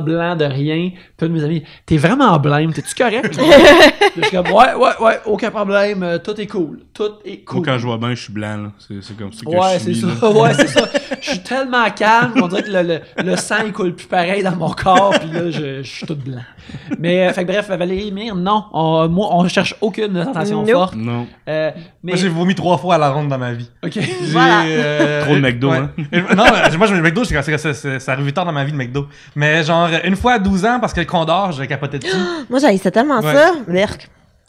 blanc de rien. Puis de mes amis, t'es vraiment blême, t'es-tu correct? *laughs* je suis ouais, ouais, ouais, aucun problème, euh, tout est cool. Tout est cool. quand je vois bien, je suis blanc, C'est, comme ça que ouais, je suis. Ça, ouais, c'est ça. *laughs* Je suis tellement calme qu'on dirait que le, le, sang, il coule plus pareil dans mon corps, puis là, je, je suis tout blanc. Mais, euh, fait fait bref, Valérie Mire, non, moi, on cherche aucune sensation forte. Non. Euh, moi, j'ai vomi trois fois à la ronde dans ma vie. OK. *laughs* Voilà. Trop de McDo, hein. Non, moi, je McDo, c'est, ça, ça, ça arrive tard dans ma vie, le McDo. Mais genre une fois à 12 ans parce que le condor, je capotais dessus. *gasps* Moi, j'avais tellement ça. Merc.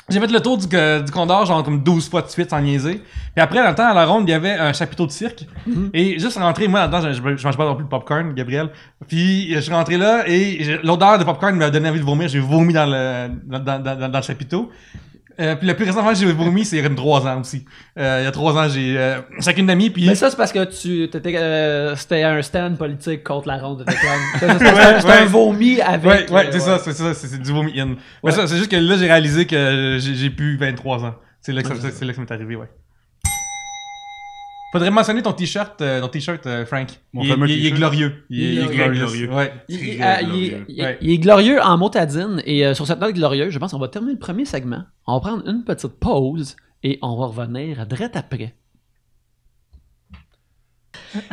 J'ai fait le tour du, euh, du, Condor, genre comme 12 fois de suite sans niaiser. Puis après, dans le temps, à la ronde, il y avait un chapiteau de cirque. Mm-hmm. Et juste rentré, moi, là-dedans, je, je, mange pas non plus de popcorn, Gabriel. Puis je suis rentré là et l'odeur de popcorn m'a donné envie de vomir. J'ai vomi dans le, dans le chapiteau. Euh, puis le plus récemment j'ai vomi, c'est il y a 3 ans aussi. Euh, il y a 3 ans, j'ai euh, chacune d'amis. Puis... Mais ça, c'est parce que tu t'étais, euh, c'était un stand politique contre la ronde de C'était *laughs* un vomi avec. Euh, ouais, c'est ça, c'est ça, c'est du vomi in. ça, c'est juste que là, j'ai réalisé que j'ai, pu plus 23 ans. C'est là que ça, c'est là que ça m'est arrivé, ouais. Faudrait mentionner ton t-shirt, euh, ton t-shirt, Frank. il, est glorieux. Il, est- glorieux. Il, est glorieux en motadine. Et euh, sur cette note glorieuse, je pense qu'on va terminer le premier segment. On va prendre une petite pause et on va revenir direct après.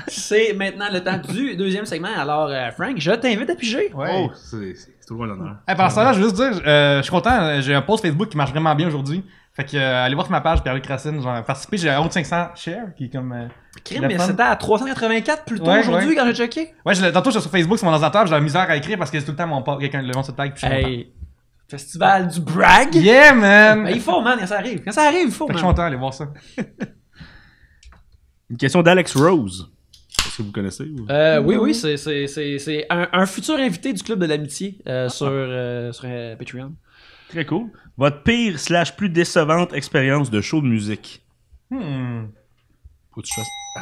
C'est maintenant le temps du deuxième segment. Alors, euh, Frank, je t'invite à piger. Oh, c'est toujours un honneur. Eh, ben, par je veux juste dire, je suis content, j'ai un post Facebook qui marche vraiment bien aujourd'hui. Fait que, aller euh, allez voir sur ma page, Pierre-Luc Racine, j'en ai participé, j'ai 500 shares, qui est comme... Euh, Crime, mais c'était à 384 plus tôt aujourd'hui quand j'ai checké. Ouais, je, tantôt, sur Facebook, c'est mon ordinateur, j'ai la misère à écrire parce que c'est tout le temps mon quelqu'un le nom se tag, hey. Festival du brag! Yeah, man! Ben, il faut, man, quand ça arrive. Quand ça arrive, il faut, fait Que je suis content d'aller voir ça. *laughs* Une question d'Alex Rose. Est-ce que vous connaissez? Euh, oui, oui, c'est un, un, futur invité du Club de l'Amitié sur, sur Patreon. Très cool. Votre pire slash plus décevante expérience de show de musique. Hmm. Faut que tu fasses... Ah.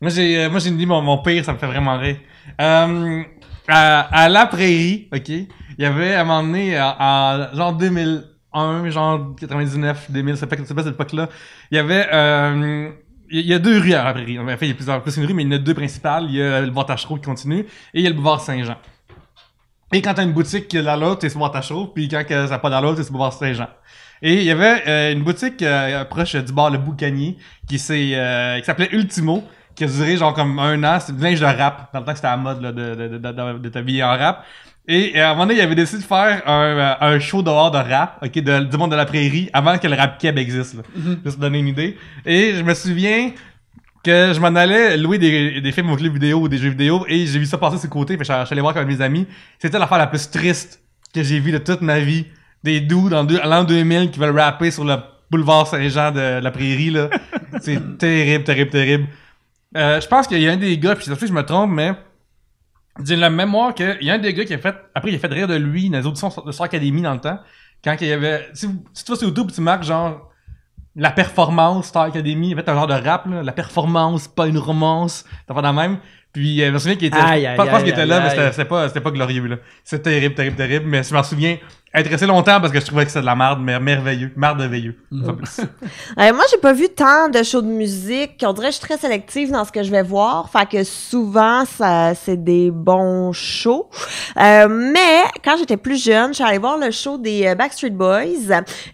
Moi, j'ai, euh, moi, j'ai dit mon, pire, ça me fait vraiment rire. Euh, à, la prairie, ok, il y avait à un moment donné, à, genre 2001, genre 99, 2000, c'est pas, sais pas cette époque-là, il y avait. Euh, il y a deux rues à la prairie. En fait, il y a plusieurs, plus une rue, mais il y en a deux principales. Il y a le bois Tachereau qui continue et il y a le boulevard Saint-Jean. Et quand t'as une boutique qui est dans l'autre, voir ta Chauve, puis quand que ça pas dans l'autre, c'est souvent voir Saint-Jean. Et il y avait euh, une boutique euh, proche du bar Le Boucanier euh, qui s'appelait Ultimo, qui a duré genre comme un an, c'est du linge de rap, pendant le temps que c'était à la mode là, de, de, de, de t'habiller en rap. Et à un moment donné, il avait décidé de faire un, un show dehors de rap, ok, du monde de la prairie, avant que le rap keb existe, là. Mm-hmm. juste donner une idée. Et je me souviens, que je m'en allais louer des, films vidéo ou des jeux vidéo et j'ai vu ça passer de le côté, puis je suis allé voir avec mes amis. C'était l'affaire la plus triste que j'ai vue de toute ma vie. Des doux dans l'an 2000 qui veulent rapper sur le boulevard Saint-Jean de, la Prairie, là. *laughs* C'est terrible, terrible, terrible. Euh, je pense qu'il y a un des gars, puis sûr que je me trompe, mais j'ai la mémoire qu'il y a un des gars qui a fait, après il a fait rire de lui dans les auditions de Star Academy dans le temps, quand il y avait, si, tu vois sur tu marques genre la performance, Star Academy, en fait, un genre de rap, là, la performance, pas une romance, t'as pas la même. Puis, euh, je me souviens qu'il était, je pense qu'il était là, mais c'était pas, pas glorieux, là. C'était terrible, terrible, terrible, mais je m'en souviens, être longtemps parce que je trouvais que c'était de la merde, mais merveilleux, merveilleux. de mhm. *laughs* euh, moi, j'ai pas vu tant de shows de musique. On dirait que je suis très sélective dans ce que je vais voir. Fait que souvent, ça, c'est des bons shows. Euh, mais quand j'étais plus jeune, je suis allée voir le show des euh, Backstreet Boys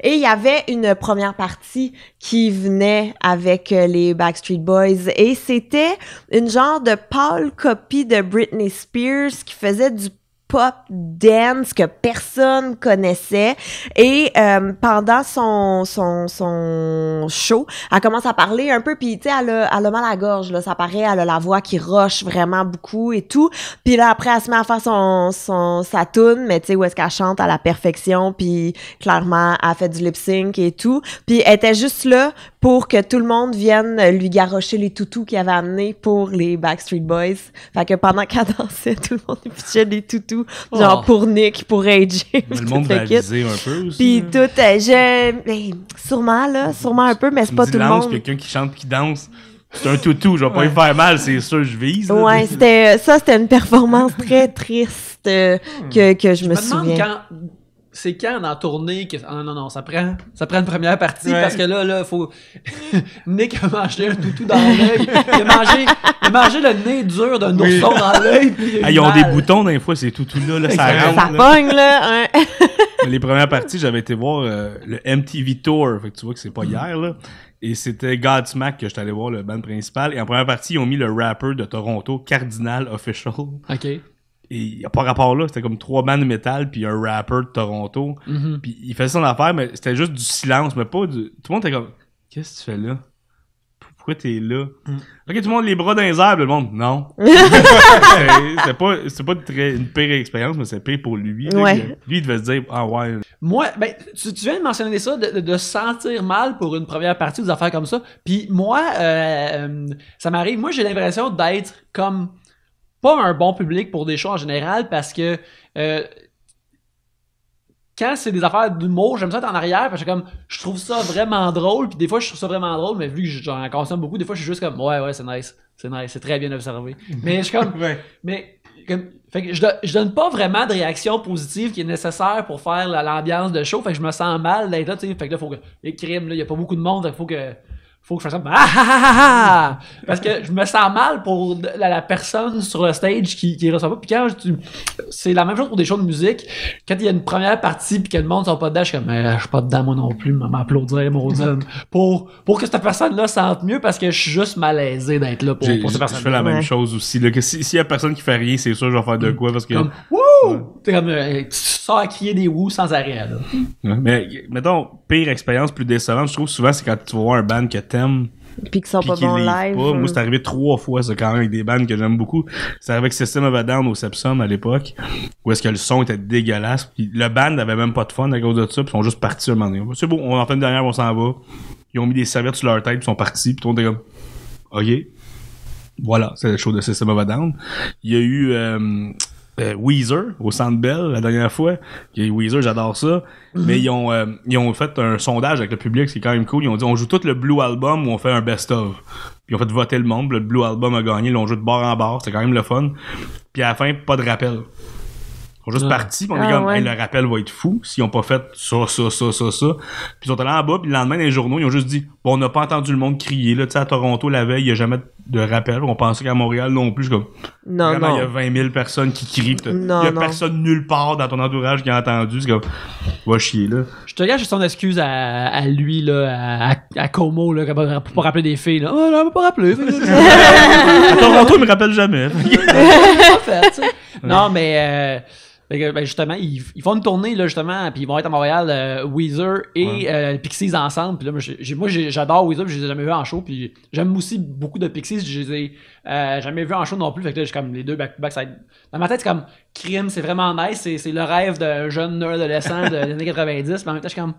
et il y avait une première partie qui venait avec les Backstreet Boys et c'était une genre de pâle copie de Britney Spears qui faisait du pop dance que personne connaissait. Et euh, pendant son, son, son show, elle commence à parler un peu, puis tu sais, elle a, elle a mal à la gorge, là, ça paraît, elle a la voix qui roche vraiment beaucoup et tout. Puis là, après, elle se met à faire son, son, sa tune, mais tu sais, où est-ce qu'elle chante à la perfection, puis clairement, elle fait du lip-sync et tout. Puis elle était juste là pour que tout le monde vienne lui garrocher les toutous qu'il avait amenés pour les Backstreet Boys. Fait que pendant qu'elle *laughs* dansait, tout le monde lui pitchait des toutous Genre oh. pour Nick, pour AJ. le monde va un peu aussi. Puis tout, euh, sûrement, là. Sûrement un peu, mais c'est pas tout le monde. quelqu'un qui chante, qui danse. C'est un toutou, je vais pas lui faire mal, c'est sûr, je vise. ouais, c'était, euh, ça, c'était une performance très triste euh, hmm. que, que je, me, me souviens. Quand c'est quand on a tourné que Non, ah, non non ça prend ça prend une première partie parce que là là faut *laughs* Nick a mangé un toutou dans l'œil il a mangé il le nez dur d'un ourson dans l'œil ah, ils ont des boutons des fois ces toutous là, là ça rentre ça pogne là hein. *laughs* les premières parties j'avais été voir euh, le MTV Tour fait que tu vois que c'est pas hier là et c'était Godsmack que j'étais allé voir le band principal et en première partie ils ont mis le rapper de Toronto Cardinal Official ok et il n'y a pas rapport là, c'était comme trois man de métal puis un rapper de Toronto. Mhm. il faisait son affaire, mais c'était juste du silence, mais pas du. Tout le monde était comme Qu'est-ce que tu fais là? Pourquoi t'es là? Mm. Ok, tout le monde les bras dans les airs, le monde, non. *laughs* c'était pas, pas une pire expérience, mais c'est pire pour lui. Lui, il devait se dire, ah ouais. Moi, ben, tu, viens de mentionner ça, de, sentir mal pour une première partie, des affaires comme ça. Puis moi, euh, ça m'arrive, moi j'ai l'impression d'être comme pas un bon public pour des shows en général parce que euh, quand c'est des affaires d'humour, j'aime ça être en arrière parce que comme je trouve ça vraiment drôle, puis des fois je trouve ça vraiment drôle, mais vu que j'en consomme beaucoup, des fois je suis juste comme ouais ouais c'est nice, c'est nice, c'est très bien observé. *laughs* mais je comme mais fait que je, donne pas vraiment de réaction positive qui est nécessaire pour faire l'ambiance de show, fait que je me sens mal d'être là, tu sais, fait que là faut que les crimes là, y a pas beaucoup de monde, il faut que faut que je fasse comme ah ah, ah, ah, ah, parce que je me sens mal pour la, personne sur le stage qui qui reçoit pas puis quand c'est la même chose pour des shows de musique quand il y a une première partie puis que le monde sort pas dedans je suis comme euh, je suis pas dedans moi non plus m'applaudir mon pour pour que cette personne là sente mieux parce que je suis juste malaisé d'être là pour, pour cette personne je fais la même chose aussi que s'il y a personne qui fait rien c'est sûr je vais faire de quoi parce que wouh comme euh, tu sors à crier des wouh sans arrêt mais mettons pire expérience plus décevante je trouve souvent c'est quand tu vois un band qui tellement pis puis qui sont pas bons live. Moi, c'est arrivé trois fois, c'est quand même, avec des bands que j'aime beaucoup. C'est arrivé avec System of a Down au Sepsum à l'époque, où est-ce que le son était dégueulasse. Puis le band avait même pas de fun à cause de ça, puis ils sont juste partis à un moment donné. C'est bon on en fait une dernière, on s'en va. Ils ont mis des serviettes sur leur tête, puis ils sont partis, puis on était comme, OK. Voilà, c'est le show de System of a Down. Il y a eu euh, euh, Weezer au Centre Bell la dernière fois. Et Weezer, j'adore ça. Mhm. Mais ils ont, euh, ils ont fait un sondage avec le public, c'est quand même cool. Ils ont dit on joue tout le Blue Album ou on fait un best-of. ils ont fait voter le monde. Le Blue Album a gagné. Ils ont joué de bord en bord. C'est quand même le fun. Puis à la fin, pas de rappel. Ils sont juste ah. partis. on est ah, comme le rappel va être fou s'ils n'ont pas fait ça, ça, ça, ça, ça. Puis ils sont allés en bas. Puis le lendemain, dans les journaux, ils ont juste dit on n'a pas entendu le monde crier. Là, tu sais, à Toronto, la veille, il n'y a jamais de de rappel. On pensait qu'à Montréal non plus, comme. Non, non. Il y a 20 000 personnes qui crient. il y a personne nulle part dans ton entourage qui a entendu. C'est comme. Va chier, là. Je te gâche son excuse à, lui, là, à, à Como, là, pour pas rappeler des filles, là. Oh, là, pas ton Toronto, il me rappelle jamais. *laughs* Non, mais. Euh, ben, justement, ils, font une tournée, là, justement, puis ils vont être à Montréal, euh, Weezer et euh, Pixies ensemble. Puis là, moi, j'adore Weezer, puis je les ai jamais vus en show. Puis j'aime aussi beaucoup de Pixies, je les ai euh, jamais vus en show non plus. Fait que là, j'ai comme les deux back back dans ma tête, c'est comme crime, c'est vraiment nice, c'est le rêve d'un jeune adolescent de, des années 90. Mais en même temps, je comme.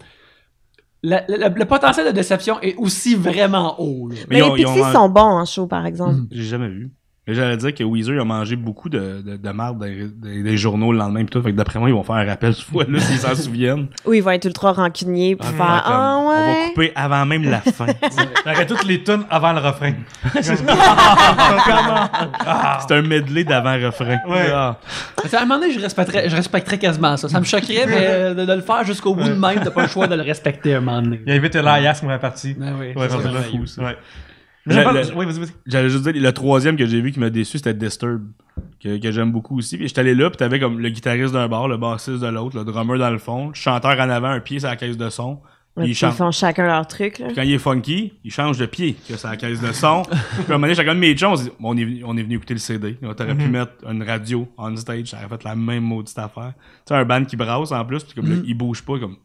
Le, potentiel de déception est aussi vraiment haut. Mais, les Pixies sont bons en show, par exemple. J'ai jamais vu j'allais dire que Weezer a mangé beaucoup de, de, marde des, journaux le lendemain. Pis tout. d'après moi, ils vont faire un rappel ce fois, là, *laughs* s'ils s'en souviennent. Oui, ils vont être trois rancuniers pour faire ah, On va couper avant même la fin. J'aurais *laughs* toutes les tunes avant le refrain. *laughs* C'est un medley d'avant-refrain. Ah. À un moment donné, je respecterais, je respecterais quasiment ça. Ça me choquerait mais, euh, de, le faire jusqu'au bout de même. T'as pas le choix de le respecter à un moment donné. Il y a vite l'IAS, qui la partie. Ben ça. Oui, J'allais juste dire, le troisième que j'ai vu qui m'a déçu, c'était Disturb, que, j'aime beaucoup aussi. Puis j'étais allé là, puis t'avais comme le guitariste d'un bar, le bassiste de l'autre, le drummer dans le fond, le chanteur en avant, un pied sur la caisse de son. ils, font chacun leur truc. Là. Puis quand il est funky, ils changent de pied, que c'est la caisse de son. puis à un moment donné, chacun de mes gens, on dit est, on est venu écouter le CD. T'aurais aurait pu mm-hmm. mettre une radio on stage, ça aurait fait la même maudite affaire. Tu sais, un band qui brasse en plus, puis comme là, mm-hmm. il bouge pas, comme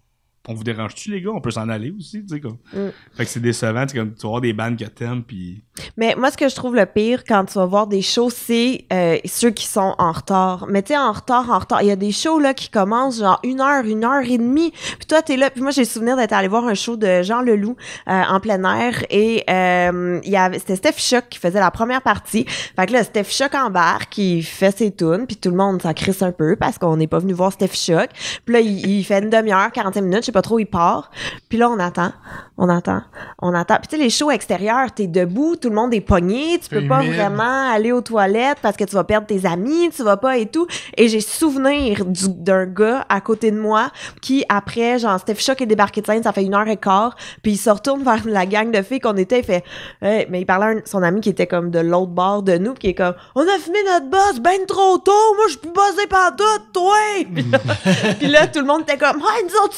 on vous dérange-tu, les gars? On peut s'en aller aussi, tu sais, comme. Mm. Fait que c'est décevant, tu comme, tu vas voir des bandes que t'aimes, puis... Mais moi, ce que je trouve le pire quand tu vas voir des shows, c'est euh, ceux qui sont en retard. Mais tu sais, en retard, en retard, il y a des shows, là, qui commencent genre une heure, une heure et demie, puis toi, t'es là, puis moi, j'ai le souvenir d'être allé voir un show de Jean Leloup euh, en plein air, et euh, il y avait, c'était Steph Choc qui faisait la première partie. Fait que là, Steph en barre, qui fait ses tunes, puis tout le monde s'en crisse un peu, parce qu'on n'est pas venu voir Steph Choc. Puis là, il, fait une demi-heure, 45 minutes, pas trop, il part. Puis là, on attend, on attend, on attend. Puis tu sais, les shows extérieurs, t'es debout, tout le monde est pogné, tu peux pas vraiment aller aux toilettes parce que tu vas perdre tes amis, tu vas pas et tout. Et j'ai souvenir d'un gars à côté de moi qui, après, genre, Steph Shock est débarqué de scène, ça fait une heure et quart, puis il se retourne *laughs* vers la gang de filles qu'on était, il fait, mais il parlait à son ami qui était comme de l'autre bord de nous, qui est comme, on a fumé notre boss ben trop tôt, moi je suis pas bossé par toi, toi! *laughs* puis là, tout le monde était comme, ouais, ah, nous autres,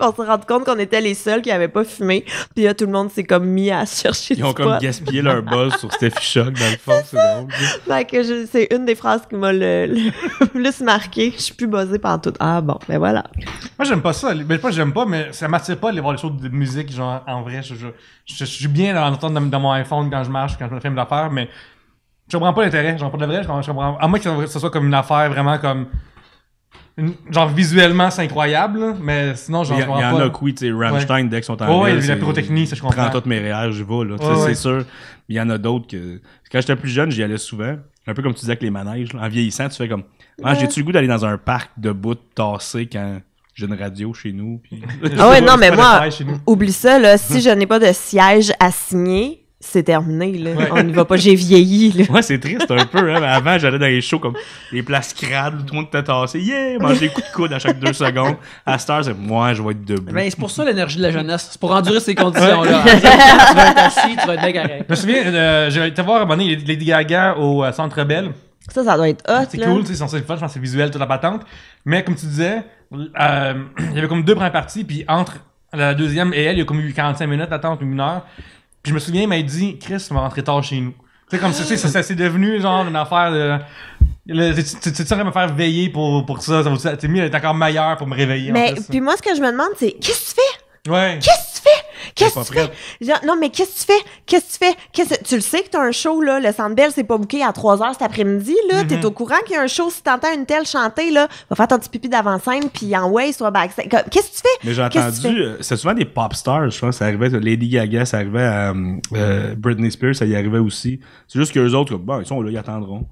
on s'est rendu compte qu'on était les seuls qui n'avaient pas fumé. Puis là, tout le monde s'est comme mis à chercher Ils ont comme gaspillé leur buzz sur Steffi Choc dans le fond, c'est drôle. c'est une des phrases qui m'a le, *laughs* plus marqué. Je suis plus buzzée pendant tout. Ah bon, ben voilà. Moi, j'aime pas ça. Mais ben, pas j'aime pas, mais ça m'attire pas de voir les choses de musique, genre, en vrai. Je, suis bien dans, dans, dans mon iPhone quand je marche, quand je me filme l'affaire, mais je comprends pas l'intérêt. Je pour de vrai, je comprends, À moins que ce soit comme une affaire vraiment comme genre visuellement c'est incroyable mais sinon genre, vois pas. Il y en a qui, tu sais Rammstein dès qu'ils sont en oh, ouais, la pyrotechnie, ça je comprends. Prends toutes mes réels, je vais là, c'est sûr. Il y en a d'autres que quand j'étais plus jeune, j'y allais souvent, un peu comme tu disais avec les manèges, en vieillissant, tu fais comme moi ah, j'ai-tu le goût d'aller dans un parc de bout tassé quand j'ai une radio chez nous puis... *laughs* Ah ouais, non mais moi oublie ça là, si hum. je n'ai pas de siège assigné, c'est terminé, là. On y va pas, j'ai vieilli, moi Ouais, c'est triste un peu, hein. Avant, j'allais dans les shows comme les places crades où tout le monde était tassé. Yeah! Manger des coups de coude à chaque deux secondes. À cette c'est moi, je vais être debout. Ben, c'est pour ça l'énergie de la jeunesse. C'est pour endurer ces conditions-là. tu vas être assis, tu vas être dégagé Je me souviens, euh, j'ai été voir abonner Lady Gaga au euh, Centre Belle. Ça, ça doit être hot, C'est cool, c'est censé être je pense c'est visuel, toute la patente. Mais comme tu disais, euh, *clears throat* il y avait comme deux premières parties, puis entre la deuxième et elle, il y a comme eu 45 minutes d'attente, une heure. Puis je me souviens, il m'a dit, Chris, tu vas rentrer tard chez nous. tu sais comme ça, ça, c'est devenu genre une affaire de. tu, tu, me faire veiller pour, pour ça. ça t'es mis, est encore meilleur pour me réveiller. Mais puis moi, ce que je me demande, c'est qu'est-ce que tu fais? Ouais. Qu'est-ce que tu fais? Qu'est-ce que tu fais? non, mais qu'est-ce que tu fais? Qu'est-ce que tu fais? Tu le sais que t'as un show, là. Le Sandbell, c'est pas bouqué à 3h cet après-midi, là. Mm-hmm. T'es au courant qu'il y a un show. Si t'entends une telle chanter, là, va faire ton petit pipi d'avant-scène, puis en way, soit backstage. Qu'est-ce que tu fais? Mais j'ai entendu, euh, c'est souvent des pop stars, je pense. Ça arrivait, Lady Gaga, ça arrivait à euh, euh, Britney Spears, ça y arrivait aussi. C'est juste que les autres, bon, ils sont là, ils attendront.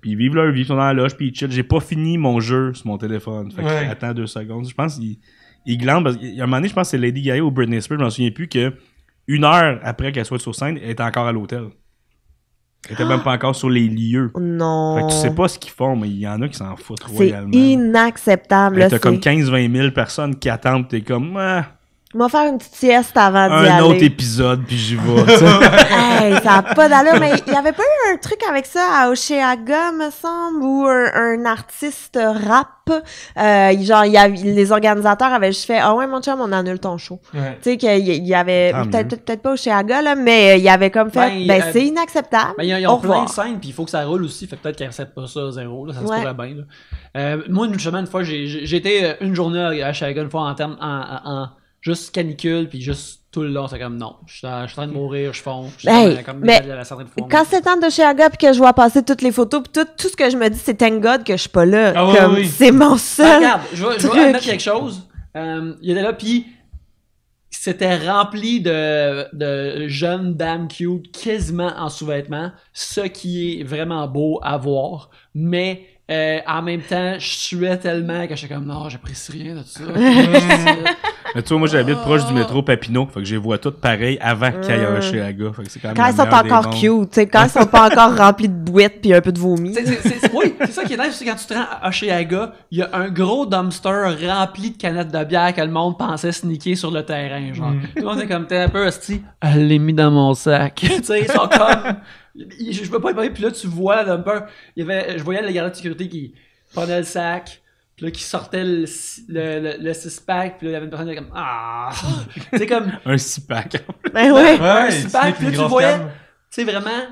Puis ils vivent leur vie, ils sont dans la loge, puis ils chillent. J'ai pas fini mon jeu sur mon téléphone. Fait attends deux secondes. Je pense qu'ils il glande. Parce il y a un moment donné, je pense que c'est Lady Gaga ou Britney Spears, je m'en souviens plus, que une heure après qu'elle soit sur scène, elle était encore à l'hôtel. Elle était même ah! pas encore sur les lieux. Non. Fait que tu sais pas ce qu'ils font, mais il y en a qui s'en foutent royalement. C'est inacceptable. t'as comme 15-20 000 personnes qui attendent, t'es comme, ah, va faire une petite sieste avant d'y aller. Un autre épisode, puis j'y vais. *laughs* hey, ça n'a pas d'allure, mais il n'y avait pas eu un truc avec ça à Oceaga, me semble, ou un, artiste rap. Euh, genre, y a les organisateurs avaient juste fait « Ah ouais, mon chum, on annule ton show. Tu sais, qu'il y, avait, peut-être peut pas Oceaga, là, mais euh, il y avait comme fait ben, « ben, c'est inacceptable. Ben, » y a plein de scènes, puis il faut que ça roule aussi, fait peut-être qu'ils ne pas ça à zéro, là, ça se pourrait bien. Euh, moi, une, semaine, une fois, j'ai été euh, une journée à Oceaga, une fois en, termes... en juste canicule, puis juste tout le long, c'est comme non, je suis, en, train de mourir, je fonds, comme mais Quand c'est temps de chez gars, puis que je vois passer toutes les photos, puis tout, tout ce que je me dis, c'est thank God que je suis pas là. Ah comme, C'est mon seul. Bah, regarde, je vais, je vais quelque chose. Euh, il était là, puis c'était rempli de, de, jeunes dames cute, quasiment en sous-vêtements, ce qui est vraiment beau à voir, mais euh, en même temps, je tuais tellement que je suis comme non, j'apprécie rien de tout *laughs* ça. Mais tu vois, moi j'habite ah. proche du métro Papineau, fait que je les vois toutes pareilles avant qu'il y ait un hmm. Fait quand ils sont encore cute, sais. quand ils sont pas encore remplis de bouettes puis un peu de vomi. C'est- oui, c'est ça qui est nice, c'est quand tu te rends à Hochelaga, il y a un gros dumpster rempli de canettes de bière que le monde pensait sniquer sur le terrain, hmm. Tout le monde est comme, t'es un peu hostie, elle l'est mis dans mon sac. *laughs* tu sais, ils sont comme, je, je veux pas y parler, puis là, tu vois le peu Il y avait, je voyais le gardien de sécurité qui prenait le sac, puis là, qui sortait le, le, le, six-pack, puis là, il y avait une personne qui était comme Ah C'est comme. *laughs* un six-pack. ben ouais, un six-pack, puis là, tu voyais. Tu sais, vraiment,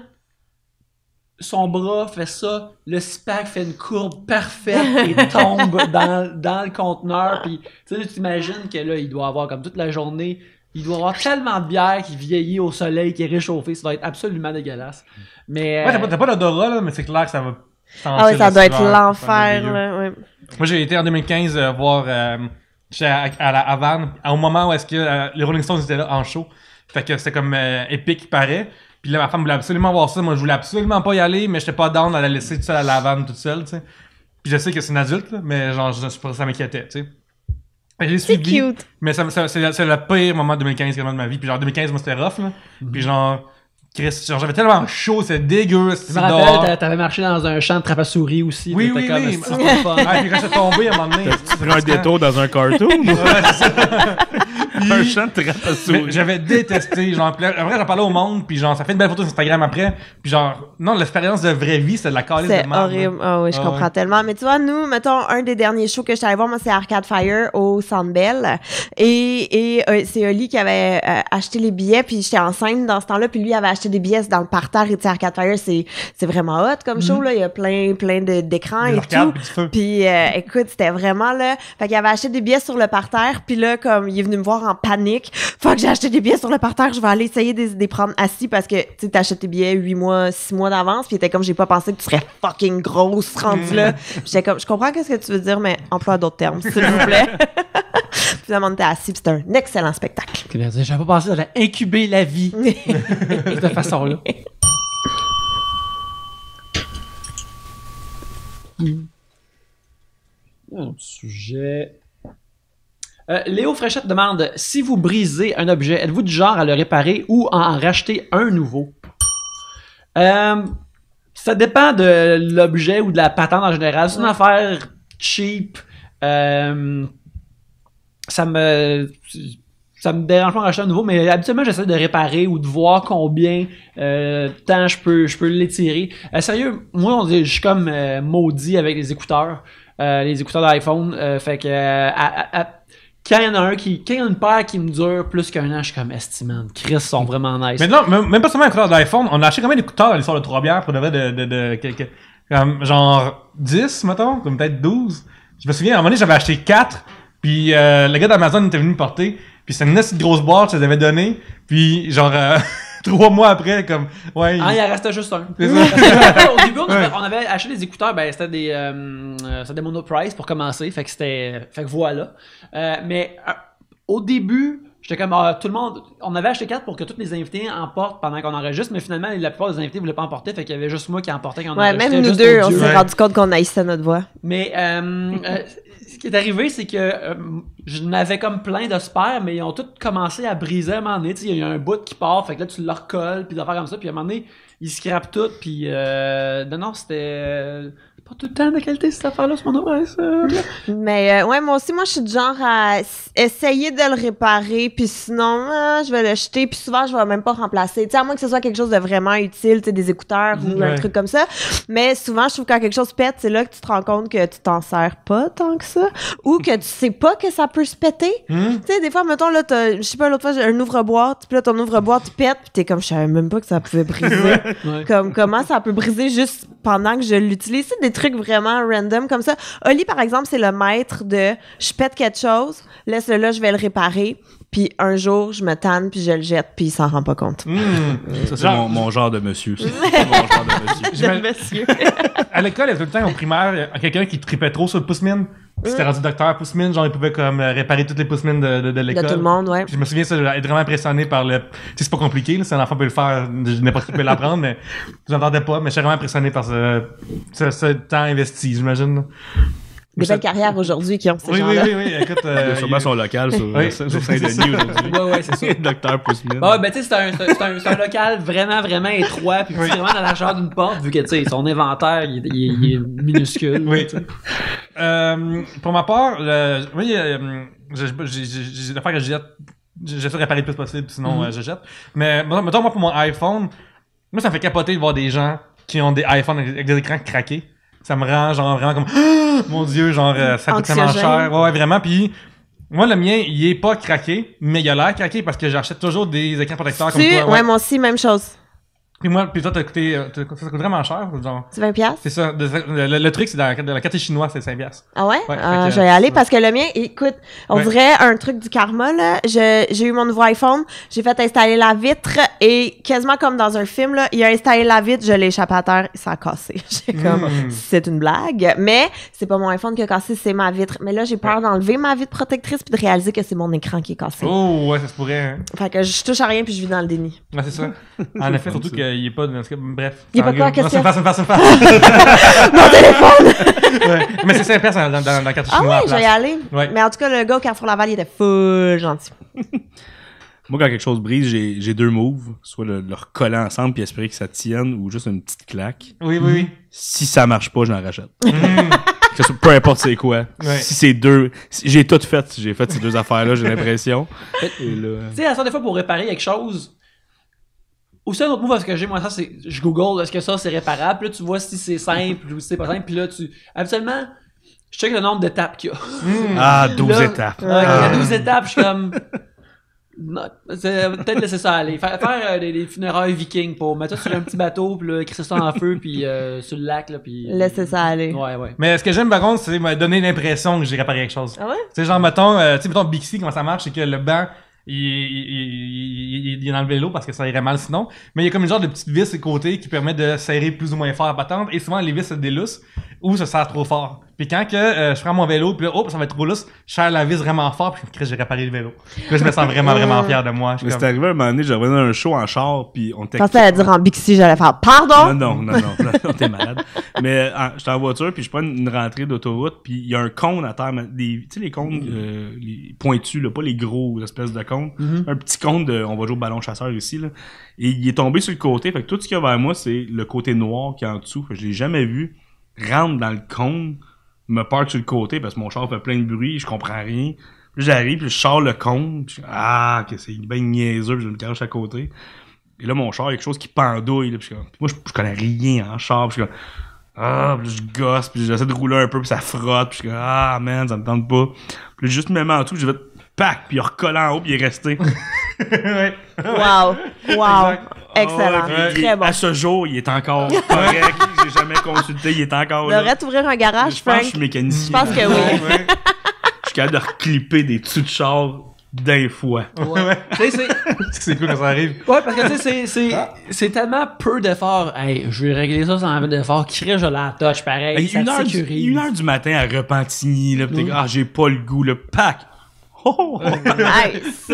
son bras fait ça, le six-pack fait une courbe parfaite et *laughs* tombe dans, dans le conteneur. Puis, tu sais, tu t'imagines que là, il doit avoir comme toute la journée il doit avoir tellement de bière qui vieillit au soleil, qui est réchauffée, ça doit être absolument dégueulasse. Mais. Ouais, t'as pas, euh, pas d'odorat, là, mais c'est clair que ça va. Ah oui, ça doit être l'enfer, là. Moi, j'ai été en 2015 euh, voir. Euh, à, la Havane, au moment où est-ce que les Rolling Stones étaient là en show. Fait que c'était comme épique, il paraît. Puis là, ma femme voulait absolument voir ça. Moi, je voulais absolument pas y aller, mais j'étais pas down à la laisser toute seule à la Havane, toute seule, tu sais. Puis je sais que c'est une adulte, là, mais genre, je, ça m'inquiétait, tu sais. Ben, c'est Cute. Mais c'est, le pire moment de 2015 vraiment de ma vie. Puis genre, 2015, moi, c'était rough, là. Mhm. Puis genre, j'avais tellement chaud, c'est dégueu. Je me t'avais marché dans un champ de souris aussi. Oui, oui, oui. *laughs* Ah, puis quand j'étais tombé à un moment donné. Tu un détour dans un cartoon? *laughs* *laughs* un champ de souris J'avais détesté. En après, j'en parlais au monde, puis genre, ça fait une belle photo sur Instagram après. Puis genre, non, l'expérience de vraie vie, c'est de la calice de C'est horrible. Ah oui, je ah comprends tellement. Mais tu vois, nous, mettons, un des derniers shows que j'étais allé voir, moi, c'est Arcade Fire au Sandbell. Et, et euh, c'est Oli qui avait euh, acheté les billets, puis j'étais enceinte dans ce temps-là, puis lui avait acheté des billets dans le parterre et tu c'est, c'est vraiment hot comme show, mhm. là. Il y a plein, plein de, d'écrans et tout. Puis euh, écoute, c'était vraiment là. Fait qu'il avait acheté des billets sur le parterre, puis là, comme il est venu me voir en panique, faut que j'ai acheté des billets sur le parterre, je vais aller essayer de les prendre assis parce que tu sais, t'achètes tes billets 8 mois, 6 mois d'avance, puis était comme j'ai pas pensé que tu serais fucking grosse rendu là. Mhm. J'étais comme je comprends qu'est-ce que tu veux dire, mais emploie d'autres termes, s'il vous plaît. *laughs* le monde assis. C'est un excellent spectacle. Je vais pas pensé à incuber la vie *laughs* de façon-là. Un sujet. Euh, Léo Fréchette demande si vous brisez un objet, êtes-vous du genre à le réparer ou à en racheter un nouveau euh, Ça dépend de l'objet ou de la patente en général. C'est une affaire cheap. Euh, ça me ça me dérange pas d'acheter un nouveau, mais habituellement j'essaie de réparer ou de voir combien de euh, temps je peux, je peux l'étirer. Euh, sérieux, moi je suis comme euh, maudit avec les écouteurs, les écouteurs d'iPhone. fait que quand il y en a un qui. Quand il y a une paire qui me dure plus qu'un an, je suis comme estimant. Chris sont vraiment nice. Mais non, même, pas seulement écouteurs d'iPhone, on a acheté combien d'écouteurs à l'histoire de trois bières pour de, de, de, genre 10, mettons, comme peut-être 12. Je me souviens, à un moment donné, j'avais acheté 4 puis euh, le gars d'Amazon était venu me porter. Puis c'est une assez grosse boîte, ça les avait donné. Puis genre. Euh, *laughs* trois mois après, comme. Ouais. Ah, il en restait juste un. *laughs* Au début, on avait, acheté des écouteurs, ben c'était des, euh, des monoprice pour commencer, fait que c'était. Fait que voilà. Euh, mais au début, J'étais comme, ah, tout le monde, on avait acheté quatre pour que tous les invités emportent pendant qu'on enregistre, mais finalement, la plupart des invités voulaient pas emporter, fait qu'il y avait juste moi qui emportais quand on ouais, enregistrait. même nous deux, on s'est rendu compte qu'on haïssait notre voix. Mais ce qui est arrivé, c'est que euh, je n'avais comme plein de spares, mais ils ont tous commencé à briser à un moment donné. Il y a un bout qui part, fait que là, tu le recolles, puis des faire comme ça. Puis à un moment donné, ils scrapent tout, puis... Euh, non, non, c'était... Euh, tout le temps de qualité cette affaire-là, c'est mon Mais euh, ouais, moi aussi, moi, je suis du genre à essayer de le réparer, puis sinon, euh, je vais le jeter, puis souvent, je vais même pas remplacer. Tu sais, à moins que ce soit quelque chose de vraiment utile, tu sais, des écouteurs ou un truc comme ça. Mais souvent, je trouve que quand quelque chose pète, c'est là que tu te rends compte que tu t'en sers pas tant que ça, ou que tu sais pas que ça peut se péter. Hmm. Tu sais, des fois, mettons, là, je sais pas, l'autre fois, j'ai un ouvre-boîte, puis là, ton ouvre-boîte, tu pètes, puis t'es comme, je savais même pas que ça pouvait briser. *laughs* Comme, comment ça peut briser juste pendant que je l'utilise truc vraiment random comme ça. Oli, par exemple, c'est le maître de je pète quelque chose, laisse-le là, je vais le réparer. Puis un jour, je me tanne, puis je le jette, puis il s'en rend pas compte. Hmm. Euh, ça, c'est mon, genre de monsieur. *laughs* mon monsieur. *laughs* à l'école, il y a tout le temps, en primaire, quelqu'un qui tripait trop sur le pouce mine c'était rendu docteur Poussmine, genre il pouvait comme euh, réparer toutes les Poussemines de, de, de l'école. De tout le monde, ouais. je me souviens ça, être vraiment impressionné par le. c'est pas compliqué, là, si un enfant peut le faire, je n'ai pas l'apprendre, mais j'entendais pas, mais suis vraiment impressionné par ce, ce, ce temps investi, j'imagine des belles carrières aujourd'hui qui ont ces oui, Oui, oui, oui. Écoute, euh, sûrement son local sur, oui. Saint-Denis aujourd'hui. Oui, oui, c'est ça. *laughs* Docteur Poussemin. Bon, bah ben, tu sais, c'est un, un, local vraiment, vraiment étroit, puis oui. vraiment dans la chambre d'une porte, vu que, tu sais, son inventaire, il, est minuscule. Oui. Euh, pour ma part, le, oui, euh, j'ai l'affaire que je jette. J'essaie de réparer le plus possible, sinon mm-hmm. je jette. Mais, mettons, moi, pour mon iPhone, moi, ça me fait capoter de voir des gens qui ont des iPhones avec des écrans craqués ça me rend genre vraiment comme *gasps* mon dieu genre euh, ça coûte tellement cher ouais, vraiment puis moi le mien il est pas craqué mais il a l'air craqué parce que j'achète toujours des écrans protecteurs comme toi ouais moi aussi même chose puis moi, puis toi, t'as coûté, euh, t'as- ça coûte vraiment cher, genre. C'est 20$? piastres? C'est ça. le, truc, c'est dans la carte, de la carte chinoise, c'est 5 piastres. Ah ouais? Ouais, ah, je vais y aller parce que le mien, écoute, on dirait un truc du karma, là. J'ai eu mon nouveau iPhone, j'ai fait installer la vitre et quasiment comme dans un film, là, il a installé la vitre, je l'ai échappé à terre, ça a cassé. *laughs* J'ai comme, hmm. c'est une blague. Mais c'est pas mon iPhone qui a cassé, c'est ma vitre. Mais là, j'ai peur d'enlever ma vitre protectrice puis de réaliser que c'est mon écran qui est cassé. Oh, ouais, ça se pourrait. hein. Fait que je touche à rien puis je vis dans le déni. Ah c'est ça. En *laughs* effet, surtout que n'y est pas de... Bref. Il a pas quoi, qu'est-ce que c'est? Face, *laughs* Mon téléphone! *laughs* Mais c'est sympa, dans, dans, dans carte quartier ah Ah oui, j'allais aller. Mais en tout cas, le gars au Carrefour Laval, il était full gentil. *laughs* Moi, quand quelque chose brise, j'ai deux moves. Soit le, recoller ensemble puis espérer que ça tienne ou juste une petite claque. Oui, oui, oui. Si ça marche pas, je l'en rachète. Mm. peu importe c'est quoi. Si c'est deux. j'ai tout fait. J'ai fait ces deux affaires-là, j'ai l'impression. Tu sais, à des fois, pour réparer quelque chose, aussi un autre move parce ce que j'ai, moi, ça, c'est je google est-ce que ça c'est réparable, là tu vois si c'est simple ou si c'est pas simple, puis là tu. Habituellement, je check le nombre d'étapes qu'il y a. Hmm. Ah, 12 étapes. Euh, ah. 12 étapes, je suis comme. Peut-être laisser ça aller. Faire, euh, des, funérailles vikings pour mettre ça sur un petit bateau, puis là, crisser ça en feu, puis euh, sur le lac. Là, puis, laisser ça aller. Ouais, ouais. Mais ce que j'aime par contre, c'est me donner l'impression que j'ai réparé quelque chose. Ah ouais? Tu sais, genre, mettons, euh, tu sais, mettons Bixi, comment ça marche, c'est que le banc il, il, il, est dans le vélo parce que ça irait mal sinon. Mais il y a comme une genre de petite vis à côté qui permet de serrer plus ou moins fort à patente. Et souvent, les vis des déloussent ou ça serrent trop fort. Puis quand que euh, je prends mon vélo, puis là, oh, ça va être trop lousse, je serre la vis vraiment fort, puis je j'ai réparé le vélo. là, je me sens vraiment, vraiment fier de moi. Mais comme... c'est arrivé à un moment donné, j'avais un show en char, puis on était... Je pensais à dire en bixi, j'allais faire « Pardon! » Non, non, non, non, t'es malade. Mais euh, j'étais en voiture, puis je prends une rentrée d'autoroute, puis il y a un cône à terre. Tu sais, les cônes euh, pointus, là, pas les gros espèces de cônes. Mhm. Un petit cône de... On va jouer au ballon chasseur ici, là. Et il est tombé sur le côté, fait que tout ce qu'il y a vers moi, c'est le côté noir qui est en dessous. je l'ai jamais vu rentre dans le cône me parle sur le côté parce que mon char fait plein de bruit, je comprends rien. Puis j'arrive, puis je char le compte. Je, ah, que c'est bien niaiseux, puis je me cache à côté. Et là, mon char, il y a quelque chose qui pendouille. Là, puis moi, je, connais rien en char. Puis je, ah, puis je gosse, puis j'essaie de rouler un peu, puis ça frotte. Puis je ah, man, ça me tente pas. Puis juste même en dessous, je vais pack, puis il recollé en haut, puis il est resté. *laughs* ouais. Wow. *laughs* Wow. Ah Excellent. très bon. À ce jour, il est encore *laughs* correct. J'ai jamais consulté, il est encore. Il Devrait ouvrir un garage, je Pense que je suis mécanicien. Je pense que oui. Ah je suis capable de reclipper des tuts de char d'un fois. Ouais. *laughs* c'est cool quand ça arrive. Ouais, parce que tu sais, ah. c'est tellement peu d'efforts. Hey, je vais régler ça sans effort. Crée, je la touche pareil. une, heure du, une heure du matin à Repentigny, là, mm. j'ai pas le goût, le pack Oh! nice!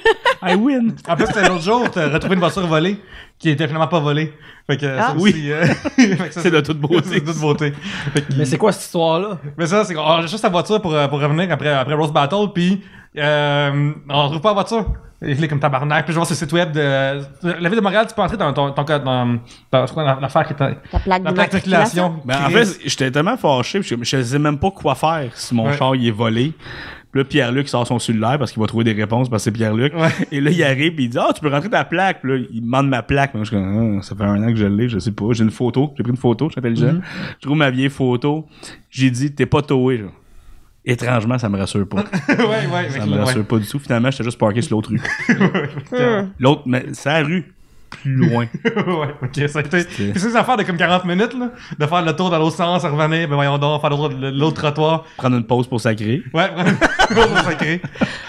*laughs* I win! En plus, l'autre jour, t'as retrouvé une voiture volée qui était finalement pas volée. Fait que, ah, oui. Euh, *laughs* c'est de toute beauté. C'est de toute beauté. Mais c'est quoi cette histoire-là? Mais ça, c'est qu'on juste sa voiture pour, euh, pour revenir après, après Rose Battle, puis euh, on retrouve pas la voiture. Il est comme tabarnak. Puis je vois sur le site web de, la ville de Montréal, tu peux entrer dans ton, ton dans, l'affaire qui est la plaque, la ben, en fait, j'étais tellement fâché, je, ne sais même pas quoi faire si mon char il est volé là, Pierre-Luc sort son cellulaire parce qu'il va trouver des réponses parce que c'est Pierre-Luc. Et là, il arrive et il dit Ah, tu peux rentrer ta plaque. là, il demande ma plaque. Moi, je suis comme ah, Ça fait un an que je l'ai, je sais pas. J'ai une photo. J'ai pris une photo, je suis intelligent. Mm-hmm. Je trouve ma vieille photo. J'ai dit T'es pas toé, étrangement, ça me rassure pas. *laughs* ouais, ouais, ça me rassure pas du tout. Finalement, j'étais juste parké sur l'autre rue. *laughs* l'autre, mais c'est la rue plus loin. *laughs* ouais, ok. Ça a été... c'est une affaire de comme 40 minutes, là, de faire le tour dans l'autre sens, revenir, ben voyons donc, faire l'autre trottoir. Prendre une pause pour s'agréer. Ouais, prendre une pause pour s'agréer.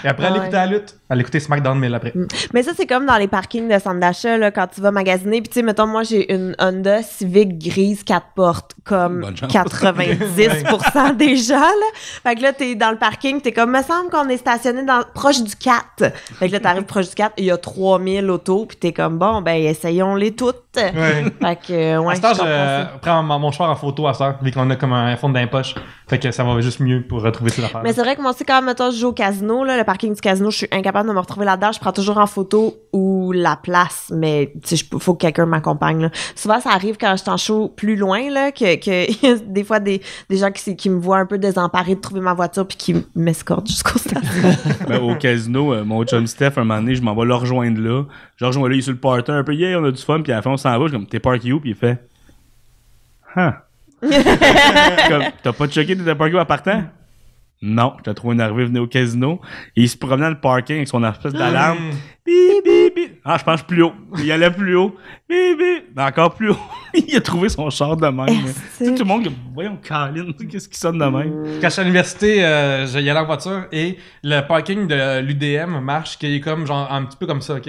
Et après, aller écouter la lutte. Aller écouter SmackDown 1000 après. Mm. Mais ça, c'est comme dans les parkings de centre d'achat, là, quand tu vas magasiner. Puis tu sais, mettons, moi, j'ai une Honda Civic grise 4 portes, comme 90% *laughs* déjà, là. Fait que là, t'es dans le parking, t'es comme, me semble qu'on est stationné dans, proche du 4. Fait que là, t'arrives proche du 4, il y a 3000 autos, puis t'es comme, bon, ben, essayons-les toutes. fait que, à je, prends mon choix en photo à ça, vu qu'on a comme un fond d'un poche. Fait que ça va juste mieux pour retrouver cette l'affaire. Mais c'est vrai que moi aussi, quand je joue au casino, le parking du casino, je suis incapable de me retrouver là-dedans. Je prends toujours en photo ou la place, mais il faut que quelqu'un m'accompagne. Souvent, ça arrive quand je t'en show plus loin, là, que, *laughs* des fois, des, des gens qui, me voient un peu désemparé de trouver ma voiture puis qui m'escortent jusqu'au *laughs* stade. Ben, au casino, euh, mon chum Steph, un moment donné, je m'en vais le rejoindre là. Je rejoins là, il est sur le parter un peu, yeah, on a du fun, puis à la fin, on s'en va, je suis comme, t'es parké où, puis il fait, huh. *laughs* t'as pas checké, t'étais parké où en partant? Non, t'as une arrivée venait au casino. Et il se promenait dans le parking avec son espèce d'alarme. Bip, Ah, je pense plus haut. Il allait plus haut. Bip, Encore plus haut. *laughs* il a trouvé son char de même. Tu sais, tout le monde, voyons, Colin, *laughs* qu'est-ce qui sonne de même? Quand je suis à l'université, euh, j'ai j'y en voiture et le parking de l'UDM marche, qui est comme, genre, un petit peu comme ça, OK?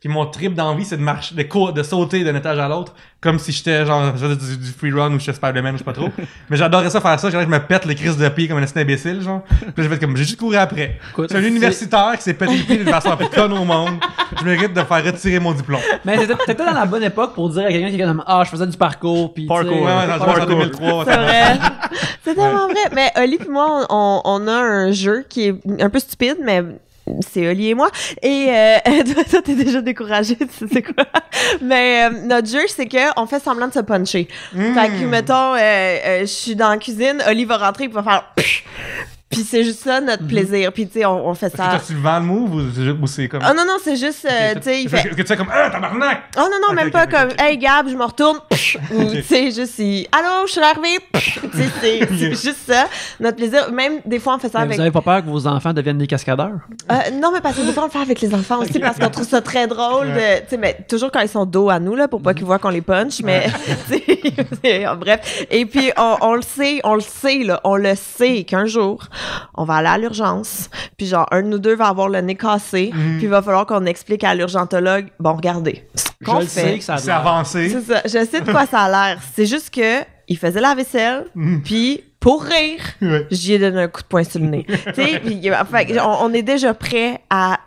Puis mon trip d'envie, c'est de marcher, de, cour de sauter d'un étage à l'autre, comme si j'étais genre du, free run ou je fais spider même, je sais pas trop. *laughs* Mais j'adorais ça faire ça, genre je me pète les crises de pied comme un imbécile, genre. Puis j'ai fait comme j'ai juste couru après. C'est un universitaire qui s'est pété les pieds d'une façon la plus con au monde. Je mérite de faire retirer mon diplôme. Mais t'étais dans la bonne époque pour dire à quelqu'un qui est comme ah, je faisais du parcours puis parcours, ouais, hein, dans parcours. 2003. C'est vrai. C'est tellement vrai. Mais Oli puis moi on, on a un jeu qui est un peu stupide mais c'est Oli et moi. Et euh, *laughs* toi, t'es déjà découragé, C'est quoi. Mais euh, notre jeu, c'est qu'on fait semblant de se puncher. Fait que, hmm. mettons, euh, euh, je suis dans la cuisine, Oli va rentrer, il va faire puis c'est juste ça notre mhm. plaisir. Puis tu sais, on, fait ça. est que tu le vends le move ou c'est comme. Ah non, non, c'est juste. Euh, tu sais, il fait. Est-ce que tu fais comme Ah, tabarnak Oh non, non, même pas comme Hey Gab, je me retourne. *laughs* Ou tu sais, juste il... Allô, je suis arrivé. Tu sais, c'est- *laughs* juste ça. Notre plaisir. Même des fois, on fait ça Mais avec. Vous avez pas peur que vos enfants deviennent des cascadeurs? Euh, non, mais parce que des fois, on le fait avec les enfants aussi parce qu'on trouve ça très drôle. de- Tu sais, mais toujours quand ils sont dos à nous, là, pour pas qu'ils voient qu'on les punch. Mais, *laughs* bref. Et puis, on le sait, on le sait, là, on le sait qu'un jour, on va aller à l'urgence, puis genre, un de nous deux va avoir le nez cassé, mm. puis il va falloir qu'on explique à l'urgentologue, bon, regardez, qu'on fait. C'est avancé. C'est ça. Je sais de quoi ça a l'air. C'est juste que il faisait la vaisselle, mm. puis pour rire, je j'y ai donné un coup de poing sur le nez. *laughs* tu sais, on est déjà prêt à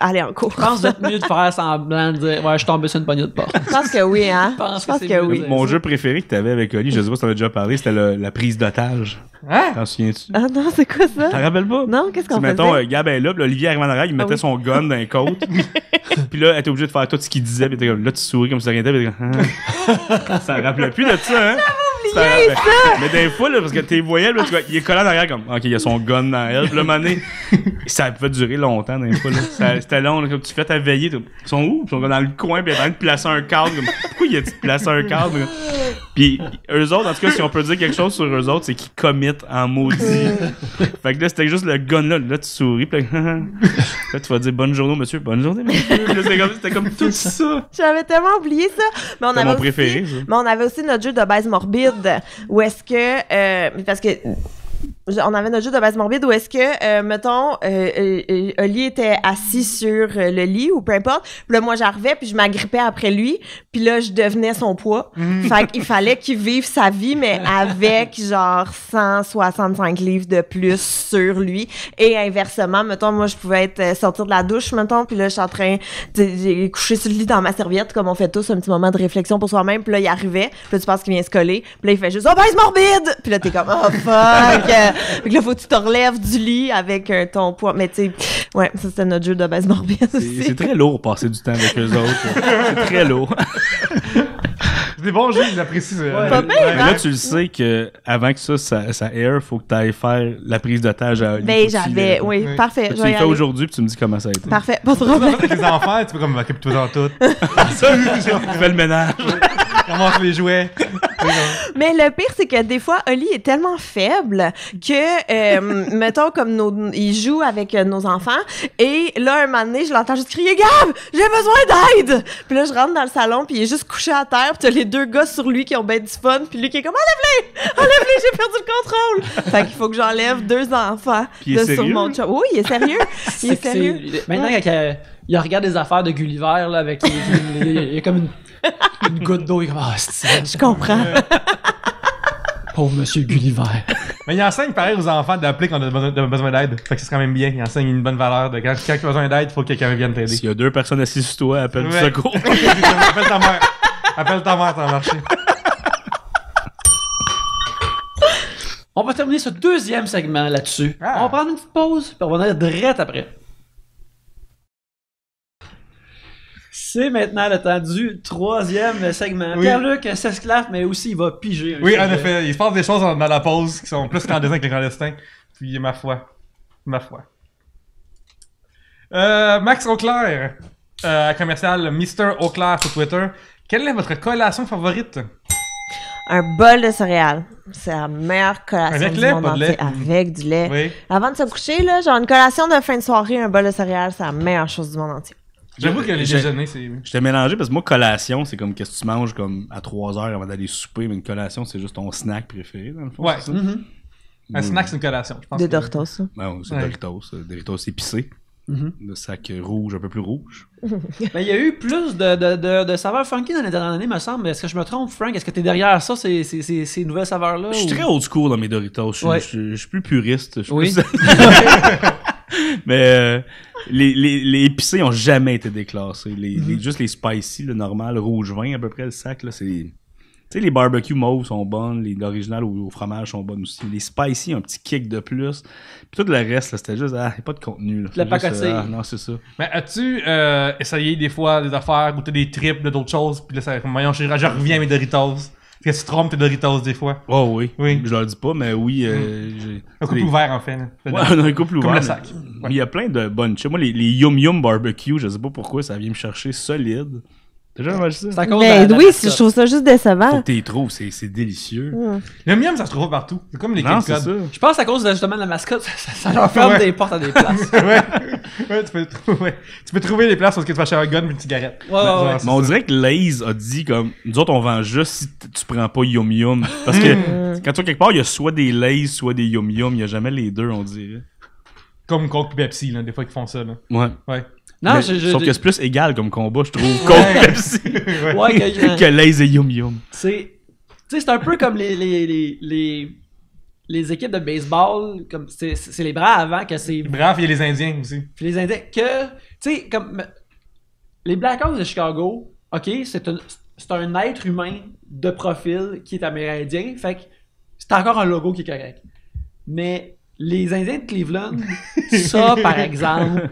aller en cours. Je pense que mieux de faire semblant de dire Ouais, je suis tombé sur une poignée de porte. Je pense que oui, hein. Je pense, que, oui. Mon jeu préféré que tu avais avec Oli, je sais pas si t'en as déjà parlé, c'était la prise d'otage. Hein? T'en souviens-tu? Ah non, c'est quoi ça? T'en rappelles pas? Non, qu'est-ce qu'on fait? Mettons, euh, Gab là, Olivier arrive il ah mettait son gun dans les côtes. *laughs* puis là, elle était obligée de faire tout ce qu'il disait, puis là, tu souris comme si rien n'était, puis ah. *laughs* ça rappelait plus de ça, hein? Mais des fois, là, parce que t'es voyelle il est collé derrière comme, OK, il a son gun dans elle. le mané, *laughs* ça peut durer longtemps, des fois, C'était long, comme tu fais ta veillée, ils sont où? Ils sont dans le coin, puis ils sont en train de placer un cadre. pourquoi il a tu te un cadre? Puis eux autres, en tout cas, si on peut dire quelque chose sur eux autres, c'est qu'ils commettent en maudit. *laughs* fait que là, c'était juste le gun, là. Là, tu souris, puis là, *laughs* tu vas dire bonne journée, monsieur, bonne journée, monsieur. C'était comme, tout ça. J'avais tellement oublié ça. Mais on avait mon préféré, Mais on avait aussi notre jeu de base morbide. Ou est-ce que, euh, parce que on avait notre jeu de base morbide où est-ce que, euh, mettons, euh, euh, Oli était assis sur le lit ou peu importe. Puis là, moi, j'arrivais, puis je m'agrippais après lui. Puis là, je devenais son poids. Mm. Fait qu'il fallait qu'il vive sa vie, mais avec *laughs* genre 165 livres de plus sur lui. Et inversement, mettons, moi, je pouvais être sortir de la douche, mettons, puis là, je suis en train de, coucher sur le lit dans ma serviette, comme on fait tous, un petit moment de réflexion pour soi-même. Puis là, il arrivait. Puis là, tu penses qu'il vient se coller. Puis là, il fait juste « Oh, base morbide! » Puis là, t'es comme « Oh, fuck! » que là, faut que tu te relèves du lit avec euh, ton poids. Mais tu sais, ouais, ça c'était notre jeu de base morbide. C'est très lourd passer du temps avec eux autres. c'est très lourd. C'est bon, bons jeux, ils apprécient euh, Ouais, là, hein? tu le sais que avant que ça, ça, air, faut que tu ailles faire la prise d'otage à Ben, j'avais, oui, parfait. Tu fait aujourd'hui, puis tu me dis comment ça a été. Parfait, pas de problème. les enfants, tu peux comme, occupe-toi en tout. ça, je fais le ménage. *laughs* Comment je les jouets. Mais le pire, c'est que des fois, Oli est tellement faible que, euh, mettons, comme nos, il joue avec euh, nos enfants, et là, un moment donné, je l'entends juste crier Gab, j'ai besoin d'aide! Puis là, je rentre dans le salon, puis il est juste couché à terre, puis t'as les deux gars sur lui qui ont ben du fun, puis lui qui est comme Enlève-les! Enlève-les, j'ai perdu le contrôle! Fait qu'il faut que j'enlève deux enfants de sur mon chat. Oui, il est sérieux! Il est, sérieux. Maintenant, il regarde des affaires de Gulliver, là, avec. il y a comme une une goutte d'eau, il comme Ah, c'est Je comprends. Pauvre monsieur Gulliver. Mais il enseigne pareil aux enfants d'appeler quand on a besoin, d'aide. Fait que c'est quand même bien. Il enseigne une bonne valeur de quand, quand tu as besoin d'aide, il faut que quelqu'un vienne t'aider. S'il y a deux personnes assises sur toi, appelle du secours. *laughs* Appelle ta mère. Appelle ta mère, à marché. marché On va terminer ce deuxième segment là-dessus. Ah. On va prendre une petite pause, puis on va aller direct après. C'est maintenant le temps du troisième segment. Oui. Pierre-Luc s'esclave, mais aussi il va piger. Oui, en effet, il se passe des choses dans la pause qui sont plus clandestins que les clandestins. Puis, ma foi, ma foi. Euh, Max Auclair, euh, commercial Mr. Auclair sur Twitter. Quelle est votre collation favorite? un bol de céréales. C'est la meilleure collation du monde entier. Avec du lait. Avant de se coucher, genre une collation de fin de soirée, un bol de céréales, c'est la meilleure chose du monde entier. J'avoue ben, que les déjeuners, c'est. Je t'ai mélangé parce que moi, collation, c'est comme qu'est-ce que tu manges comme à 3 heures avant d'aller souper, mais une collation, c'est juste ton snack préféré, dans le fond. Ouais. Mm-hmm. Un mm. snack, c'est une collation, je pense. Des Doritos, ça. Non, ben c'est Doritos. Euh, Doritos épicés. Mm-hmm. Le sac rouge, un peu plus rouge. *laughs* mais il y a eu plus de, de, de, saveurs funky dans les dernières années, me semble. Est-ce que je me trompe, Frank? Est-ce que t'es derrière ça, ces, ces, nouvelles saveurs-là? Je suis ou... très old school dans mes Doritos. Je, suis plus puriste. oui. *laughs* *laughs* *laughs* Mais euh, les, les, les, épicés ont jamais été déclassés. Les, mhm. juste les spicy, le normal, rouge vin à peu près, le sac, c'est... Tu sais, les barbecues mauves sont bonnes, les originales au, fromage sont bonnes aussi. Les spicy, un petit kick de plus. Puis tout le reste, c'était juste, ah, pas de contenu. Là. La ah, non, c'est ça. Mais as-tu euh, essayé des fois des affaires, goûter des tripes d'autres choses, puis là, ça, je reviens à mes Doritos. Parce que tu trompes tes Doritos des fois. Oh oui. oui. Je leur dis pas, mais oui. Euh, hmm. Un couple ouvert, en fait. Ouais, *laughs* un couple ouvert. Comme le sac. Il y a plein de bonnes. Chez moi, les, les Yum Yum Barbecue, je sais pas pourquoi, ça vient me chercher solide. Déjà, ça. Ben oui, je trouve ça juste décevant. que t'y trouves, c'est c'est délicieux. Hmm. Le miam, ça se trouve partout. C'est comme les Non, c'est Je pense à cause de, justement de la mascotte, *laughs* ça, leur ferme des portes à des places. *laughs* ouais. ouais, tu peux trouver, des tu peux trouver les places parce que tu vas chercher un gun ou une cigarette. Mais on dirait que Lays a dit comme nous autres on vend juste si tu prends pas Yum Yum parce que hmm. quand tu vas quelque part il y a soit des Lays soit des Yum Yum, il n'y a jamais les deux on dirait. Comme Coke Pepsi, là, des fois qu'ils font ça. Là. Ouais. Ouais sauf que c'est plus égal comme combat, je trouve, ouais. *laughs* ouais, que, que C'est un peu comme les, les, équipes de baseball, c'est les bras avant que c'est... Les bras et les Indiens aussi. les Indiens, que, tu comme les Blackhawks de Chicago, ok, c'est un, un être humain de profil qui est amérindien, fait que c'est encore un logo qui est correct. Mais les Indiens de Cleveland, *laughs* ça par exemple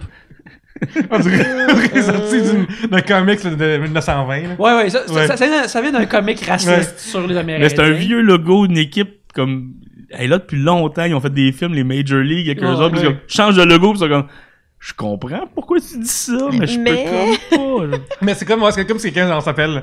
on *laughs* dirait sorti euh. d'un comics de 1920. Ouais, ouais, ça, ça, vient d'un comic raciste sur les Américains. Mais c'est un vieux logo d'une équipe comme. elle hey, là, depuis longtemps, ils ont fait des films, les Major League, quelques quelques autres, ils changé de logo, pis ça comme je comprends pourquoi tu dis ça, mais je peux comme pas. mais c'est comme, moi, c'est comme si quelqu'un s'appelle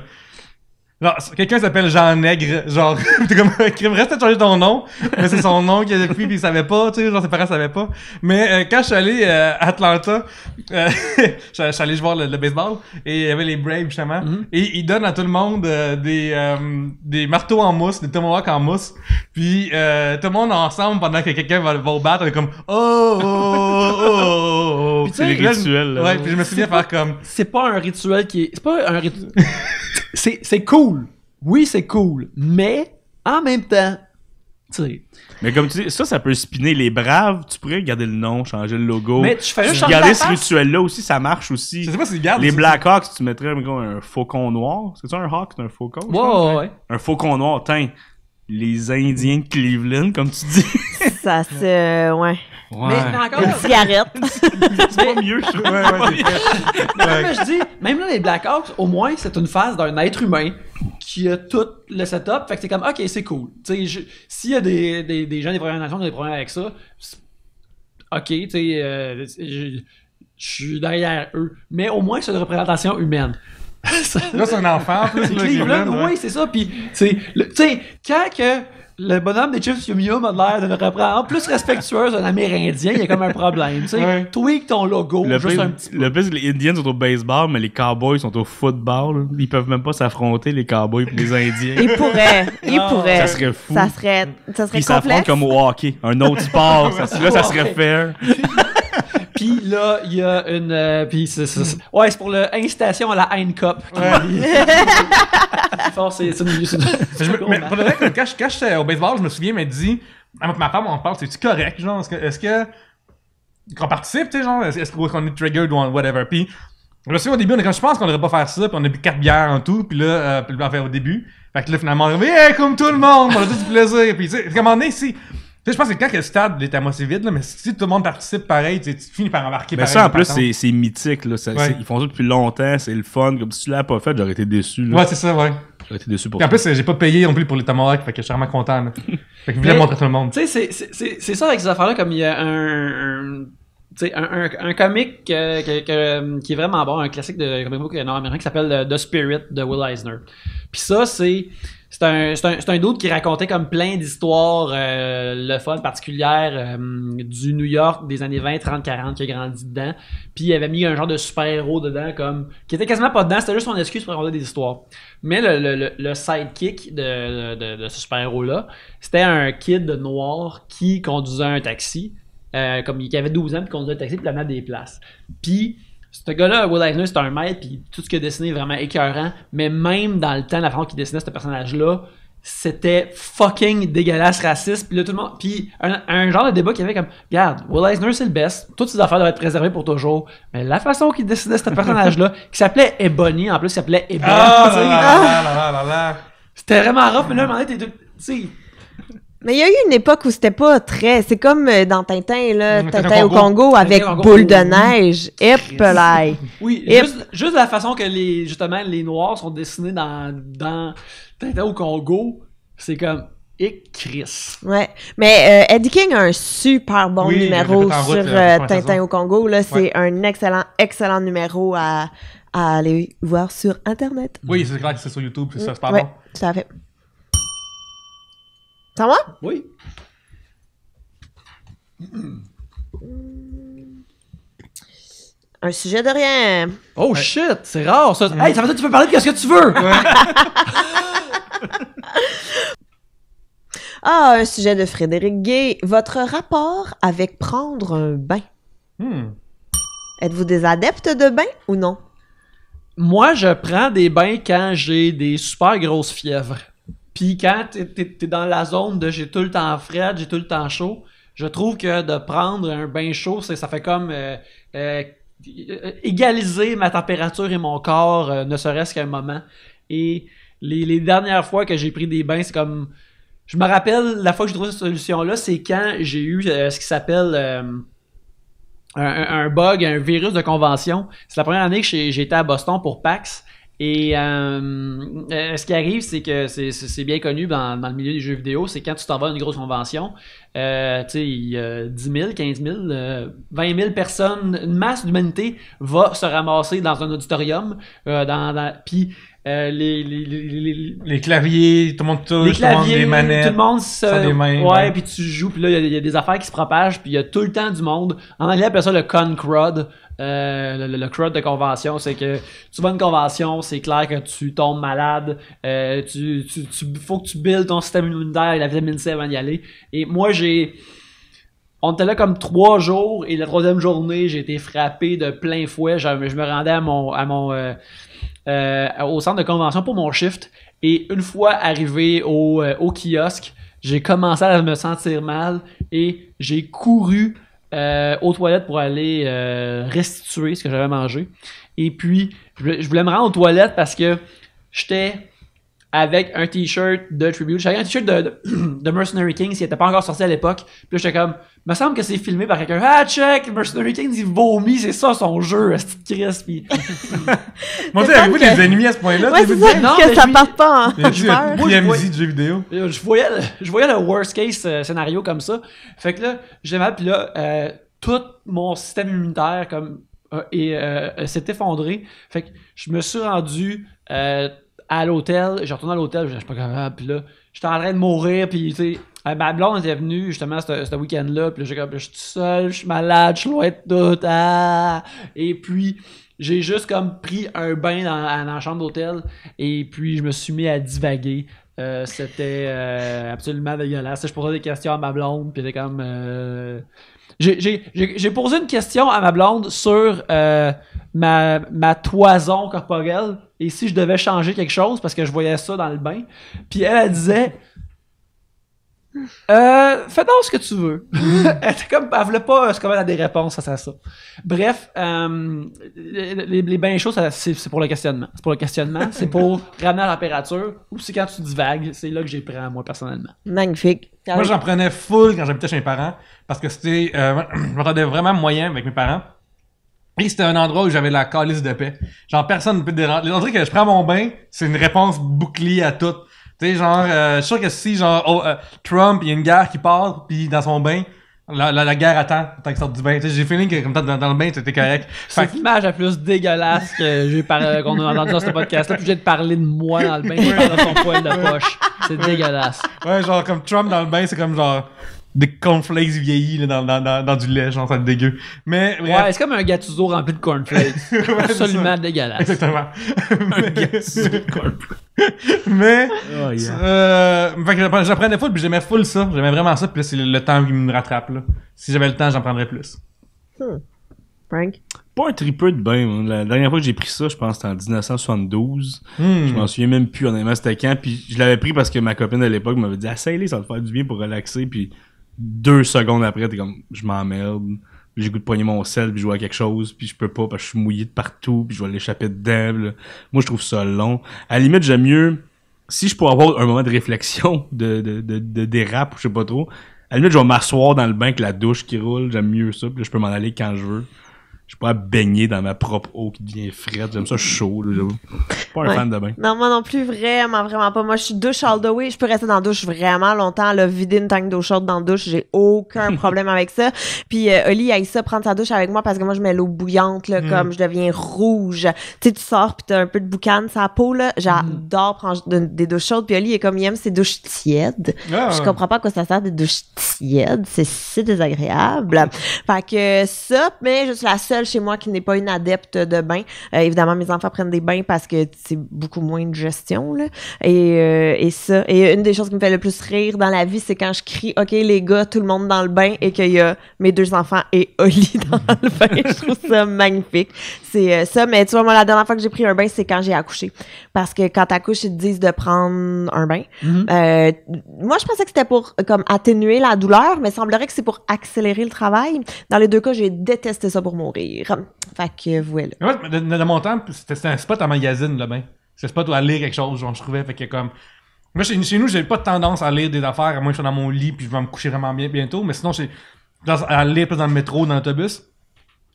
non, quelqu'un s'appelle Jean Nègre, genre, *laughs* t'es comme, *laughs* reste à changer ton nom, mais c'est son nom qu'il a depuis, puis il savait pas, tu sais, genre ses parents savaient pas. Mais euh, quand je suis allé euh, à Atlanta, euh, *laughs* je suis allé voir le, le, baseball, et il y avait les Braves, justement, mhm. et ils donnent à tout le monde euh, des, euh, des marteaux en mousse, des tomahawks en mousse, puis euh, tout le monde ensemble, pendant que quelqu'un va, va au battre, on est comme, oh, oh, oh, oh, oh. c'est oh, oh, oh. les rituels, là. Ouais, puis je me souviens faire comme... C'est pas un rituel qui est... C'est pas un rituel... c'est cool oui, c'est cool, mais en même temps, sais Mais comme tu dis, ça, ça peut spinner les braves. Tu pourrais garder le nom, changer le logo. Mais tu fais juste garder ce rituel-là aussi, ça marche aussi. Je sais pas si tu gardes, les Blackhawks, tu mettrais un faucon noir. C'est ça un hawk, un faucon? Ouais, ouais, ouais. Un faucon noir, tiens. Les Indiens de Cleveland, comme tu dis. *laughs* ça, c'est. Euh, ouais. ouais. Mais, encore. Une cigarette. *laughs* c'est pas mieux, je Ouais, ouais, *laughs* je dis, même là, les Blackhawks, au moins, c'est une phase d'un être humain qui a tout le setup. Fait que c'est comme, ok, c'est cool. S'il y a des, des, des, gens des Premières qui ont des problèmes avec ça, ok, tu euh, je suis derrière eux. Mais au moins, c'est une représentation humaine. là, *laughs* c'est un enfant. *laughs* c'est Cleveland, oui, c'est ça. Puis, tu sais, quand que le bonhomme des Chiefs Yum Yum a l'air de me reprendre En plus respectueuse d'un Amérindien, il y a comme un problème. Tu tweak ton logo le juste un petit peu. Le plus, les Indiens sont au baseball, mais les Cowboys sont au football. Ils peuvent même pas s'affronter, les Cowboys et les Indiens. Ils pourraient, ils ah. pourraient. Ça serait fou. Ça serait, ça serait Ils s'affrontent comme au hockey, un autre sport. *laughs* ça, là, ça serait fair. Puis là, il y a une. Euh, c'est, ouais, c'est pour l'incitation à la Hein Cup. c'est Mais le quand, je, quand j'étais au baseball, je me souviens, m'a dit. Ma femme, on parle, c'est-tu correct, genre? Est-ce que. Est-ce qu'on participe, tu sais, genre, est-ce qu'on est triggered ou whatever. Puis, je souviens au début, on je pense qu'on devrait pas faire ça, puis on a bu quatre bières en tout, puis là, euh, faire au début. Fait que là, finalement, on est comme tout le monde, on a du plaisir. Puis, tu sais, à un moment donné, si, sais, je pense que quand le stade est à moitié vide, là, mais si tout le monde participe pareil, tu finis par embarquer. Mais ça, en plus, c'est mythique. Là, Ils font ça depuis longtemps, c'est le fun. Comme si tu l'as pas fait, j'aurais été déçu. Ouais, c'est ça, ouais. J'aurais été déçu pour ça. En plus, j'ai pas payé non plus pour les Tomahawk, fait que je suis vraiment content. fait que je voulais montrer tout le monde. Tu sais, c'est ça avec ces affaires-là, comme il y a un... tu sais, un, un, euh, euh, qui est vraiment bon, un classique de comic book nord-américain qui s'appelle euh, The Spirit de Will Eisner. Puis ça, c'est c'est un, un, doute qui racontait comme plein d'histoires euh, le fun particulière euh, du New York des années 20, 30, 40 qui a grandi dedans. Puis il avait mis un genre de super-héros dedans, comme qui était quasiment pas dedans, c'était juste son excuse pour raconter des histoires. Mais le, le, sidekick de, ce super-héros-là, c'était un kid noir qui conduisait un taxi, euh, comme il avait 12 ans, qui conduisait un taxi, puis il des places. Puis ce gars-là, Will Eisner, c'est un maître, puis tout ce qu'il a dessiné est vraiment écœurant. Mais même dans le temps, la façon qu'il dessinait ce personnage-là, c'était fucking dégueulasse, raciste. Puis là, tout le monde. Puis un, genre de débat qui avait comme Regarde, Will Eisner, c'est le best. Toutes ces affaires doivent être préservées pour toujours. Mais la façon qu'il dessinait ce personnage-là, *laughs* qui s'appelait Ebony, en plus, il s'appelait Ebony. Ah, là... C'était vraiment rough, mais là, à un moment donné, t'es tout. Tu sais, mais il y a eu une époque où c'était pas très. C'est comme euh, dans Tintin, là, mmh, Tintin, au Congo, avec boule de neige. Hip, *laughs* Oui, Juste, la façon que les, justement, les noirs sont dessinés dans, Tintin au Congo, c'est comme. Et Chris. Ouais. Mais euh, Eddie King a un super bon numéro sur euh, Tintin au Congo. Là, c'est un excellent, excellent numéro à, aller voir sur Internet. Oui, c'est clair que c'est sur YouTube, c'est ça, c'est pas bon. fait. Ça va? Oui. Un sujet de rien. Oh shit, c'est rare ça. Hey, ça veut dire que tu peux parler de ce que tu veux. *laughs* ah, un sujet de Frédéric Gay. Votre rapport avec prendre un bain. Hmm. Êtes-vous des adeptes de bain ou non? Moi, je prends des bains quand j'ai des super grosses fièvres. Puis quand t'es dans la zone de j'ai tout le temps frais, j'ai tout le temps chaud, je trouve que de prendre un bain chaud, ça fait comme euh, euh, égaliser ma température et mon corps, euh, ne serait-ce qu'un moment. Et les, dernières fois que j'ai pris des bains, c'est comme. Je me rappelle, la fois que j'ai trouvé cette solution-là, c'est quand j'ai eu ce qui s'appelle. Un, un, bug, un virus de convention. C'est la première année que j'ai été à Boston pour PAX. Et euh, euh, ce qui arrive, c'est que c'est bien connu dans, le milieu des jeux vidéo, c'est quand tu t'en vas à une grosse convention, euh, tu sais, 10 000, 15 000, 20 000 personnes, une masse d'humanité va se ramasser dans un auditorium, euh, dans, euh, les, les, claviers, tout le monde touche, tout le monde des manettes. Tout le monde se... ouais, puis tu joues, puis là, il y, a des affaires qui se propagent, puis il y a tout le temps du monde. En anglais, on appelle ça le con crud euh, le, crud de convention, c'est que tu vas à une convention, c'est clair que tu tombes malade, euh, tu, faut que tu builds ton système immunitaire et la vitamine C avant d'y aller. Et moi, j'ai. On était là comme trois jours et la troisième journée, j'ai été frappé de plein fouet. Je, me rendais à mon, à mon, euh, euh, au centre de convention pour mon shift. Et une fois arrivé au, euh, kiosque, j'ai commencé à me sentir mal et j'ai couru euh, aux toilettes pour aller restituer ce que j'avais mangé. Et puis, je voulais, me rendre aux toilettes parce que j'étais avec un t-shirt de Tribute. J'avais un t-shirt de, de, *clears throat* Mercenary Kings Il n'était pas encore sorti à l'époque. Puis j'étais comme, me semble que c'est filmé par quelqu'un. Ah, check! Mercenary Kings, il vomit, c'est ça son jeu, cette crise. Puis. *laughs* Moi, tu avez-vous des ennemis à ce point-là? Ouais, c'est ça, que ça part pas en. de jeu vidéo. Je voyais, je voyais le worst case euh, scénario comme ça. Fait que là, j'ai mal, puis là, euh, tout mon système immunitaire comme, et, euh, s'est effondré. Fait que je me suis rendu à l'hôtel, je retourne à l'hôtel, je suis pas grave, puis là, j'étais en train de mourir, puis tu sais, euh, ma blonde était venue justement ce, week-end-là, puis là, je suis tout seul, je suis malade, je suis loin de tout, ah! Et puis, j'ai juste comme pris un bain dans, la chambre d'hôtel, et puis je me suis mis à divaguer. Euh, c'était euh, absolument dégueulasse. Je posais des questions à ma blonde, puis était comme... Euh... J'ai posé une question à ma blonde sur ma, ma toison corporelle et si je devais changer quelque chose parce que je voyais ça dans le bain. Puis elle, elle disait euh, fais donc ce que tu veux. *laughs* *laughs* elle, comme, elle voulait pas euh, se à des réponses face à ça. Bref, euh, les, les, bains chauds, c'est pour le questionnement. C'est pour le questionnement, c'est pour *laughs* ramener à la température ou c'est quand tu divagues, c'est là que j'ai pris à moi personnellement. Magnifique. Moi, j'en prenais full quand j'habitais chez mes parents parce que c'était. *clears throat* je vraiment moyen avec mes parents. Et c'était un endroit où j'avais la calice de paix. Genre, personne ne peut déranger. On que je prends mon bain, c'est une réponse bouclée à tout. Tu sais, genre, euh, je suis sûr que si, genre, oh, euh, Trump, il y a une guerre qui part, puis dans son bain, la, la, la guerre attend, tant qu'il sort du bain. Tu sais, j'ai feeling que comme t'es dans, le bain, t'étais correct. C'est l'image la plus dégueulasse que j'ai parlé, euh, qu'on a entendu dans ce podcast-là, obligé de parler de moi dans le bain, dans son poil de poche. C'est dégueulasse. Ouais, genre, comme Trump dans le bain, c'est comme genre des cornflakes vieillis dans, du lait, genre ça dégueu. Mais ouais, c'est comme un gâteau rempli de cornflakes, *laughs* absolument dégueulasse. Exactement. un gâteau de cornflakes. *laughs* mais oh, yeah. Euh, fois, full puis j'aimais full ça, j'aimais vraiment ça puis c'est le, temps qui me rattrape là. Si j'avais le temps, j'en prendrais plus. Hmm. Frank? Pas un tripeux de bain. La dernière fois que j'ai pris ça, je pense, c'était en 1972. Je m'en souviens même plus, honnêtement, c'était quand. Puis je l'avais pris parce que ma copine de l'époque m'avait dit, assez les ça va te faire du bien pour relaxer. Puis deux secondes après, t'es comme, je m'emmerde. J'ai goût de poigner mon sel, puis je vois quelque chose, puis je peux pas, parce que je suis mouillé de partout, puis je vois l'échapper de Là. Moi, je trouve ça long. À la limite, j'aime mieux, si je peux avoir un moment de réflexion, *laughs* de, de, de, de dérap, ou je sais pas trop, à la limite, je vais m'asseoir dans le bain avec la douche qui roule, j'aime mieux ça, puis je peux m'en aller quand je veux je pas baigner dans ma propre eau qui devient fraîche. J'aime ça chaud. Là. Pas un fan de bain. Non, moi non plus, vraiment, vraiment pas. Moi, je suis douche all the way. Je peux rester dans la douche vraiment longtemps. vider une tank d'eau chaude dans la douche, j'ai aucun *laughs* problème avec ça. Puis euh, Oli aïe ça prendre sa douche avec moi parce que moi, je mets l'eau bouillante, là, mm. comme je deviens rouge. Tu sais, tu sors puis t'as un peu de boucan sa peau, là. J'adore mm. prendre des douches chaudes. Puis Oli est comme, il aime ses douches tièdes. Ah. Je comprends pas à quoi ça sert des douches tièdes. C'est si désagréable. fait que ça, mais je suis la seule chez moi qui n'est pas une adepte de bain. Euh, évidemment, mes enfants prennent des bains parce que c'est beaucoup moins de gestion. Là. Euh, et, ça. Et une des choses qui me fait le plus rire dans la vie, c'est quand je crie OK, les gars, tout le monde dans le bain et qu'il y a mes deux enfants et Oli *laughs* dans le bain. je trouve ça magnifique. C'est euh, ça. Mais tu vois, moi, la dernière fois que j'ai pris un bain, c'est quand j'ai accouché. Parce que quand t'accouches, ils te disent de prendre un bain. Mm-hmm. moi, je pensais que c'était pour comme atténuer la douleur, mais semblerait que c'est pour accélérer le travail. Dans les deux cas, j'ai détesté ça pour mourir. Fait que voilà. dans, mon temps, c'était un spot à magazine, là, ben. c'est un spot où à lire quelque chose, genre, je trouvais. Fait que comme. Moi, chez, nous, j'ai pas de tendance à lire des affaires, à moins que je sois dans mon lit, puis je vais me coucher vraiment bien bientôt. Mais sinon, j'ai. À lire plus dans le métro, dans l'autobus.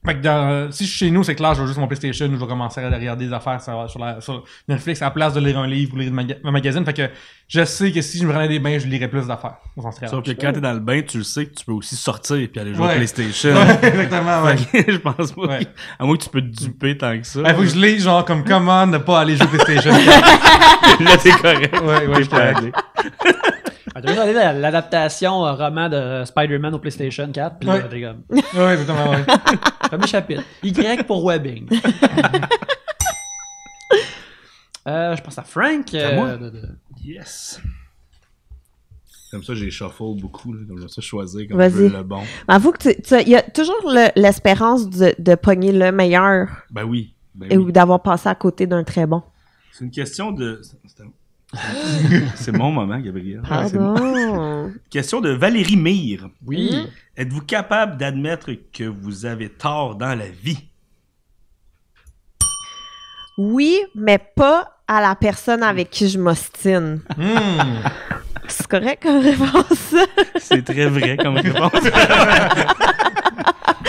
Fait que euh, si je suis chez nous, c'est clair, je vais juste mon PlayStation, ou je vais commencer à regarder des affaires sur, la, sur Netflix à la place de lire un livre ou lire un, magazine. Fait que je sais que si je me rendais des bains, je lirais plus d'affaires. Sauf que quand t'es dans le bain, tu le sais que tu peux aussi sortir puis aller jouer au à PlayStation. Ouais, *laughs* exactement, ouais. je pense pas. À moins que tu peux te duper tant que ça. il ben, faut que je lise genre comme comment ne pas aller jouer PlayStation. *laughs* Là, t'es correct. Ouais, ouais, je T'as vu, l'adaptation euh, roman de Spider-Man au PlayStation 4, puis là, Ouais. t'es comme, *laughs* Ouais, exactement, premier *laughs* chapitre. Y pour Webbing. *laughs* Euh, je pense à Frank. à euh, moi? Yes. Comme ça, j'ai shuffle beaucoup. Là. Comme ça, choisir comme je veux le bon. Avoue que tu- il y a toujours l'espérance de, de pogner le meilleur Ben oui. Ben et ou d'avoir passé à côté d'un très bon. C'est une question de. *laughs* c'est mon moment, Gabriel. Ah *laughs* Question de Valérie Mire. Oui. Mm-hmm. Êtes-vous capable d'admettre que vous avez tort dans la vie? Oui, mais pas à la personne avec qui je m'ostine. Hmm. *laughs* C'est correct comme réponse. c'est très vrai comme réponse.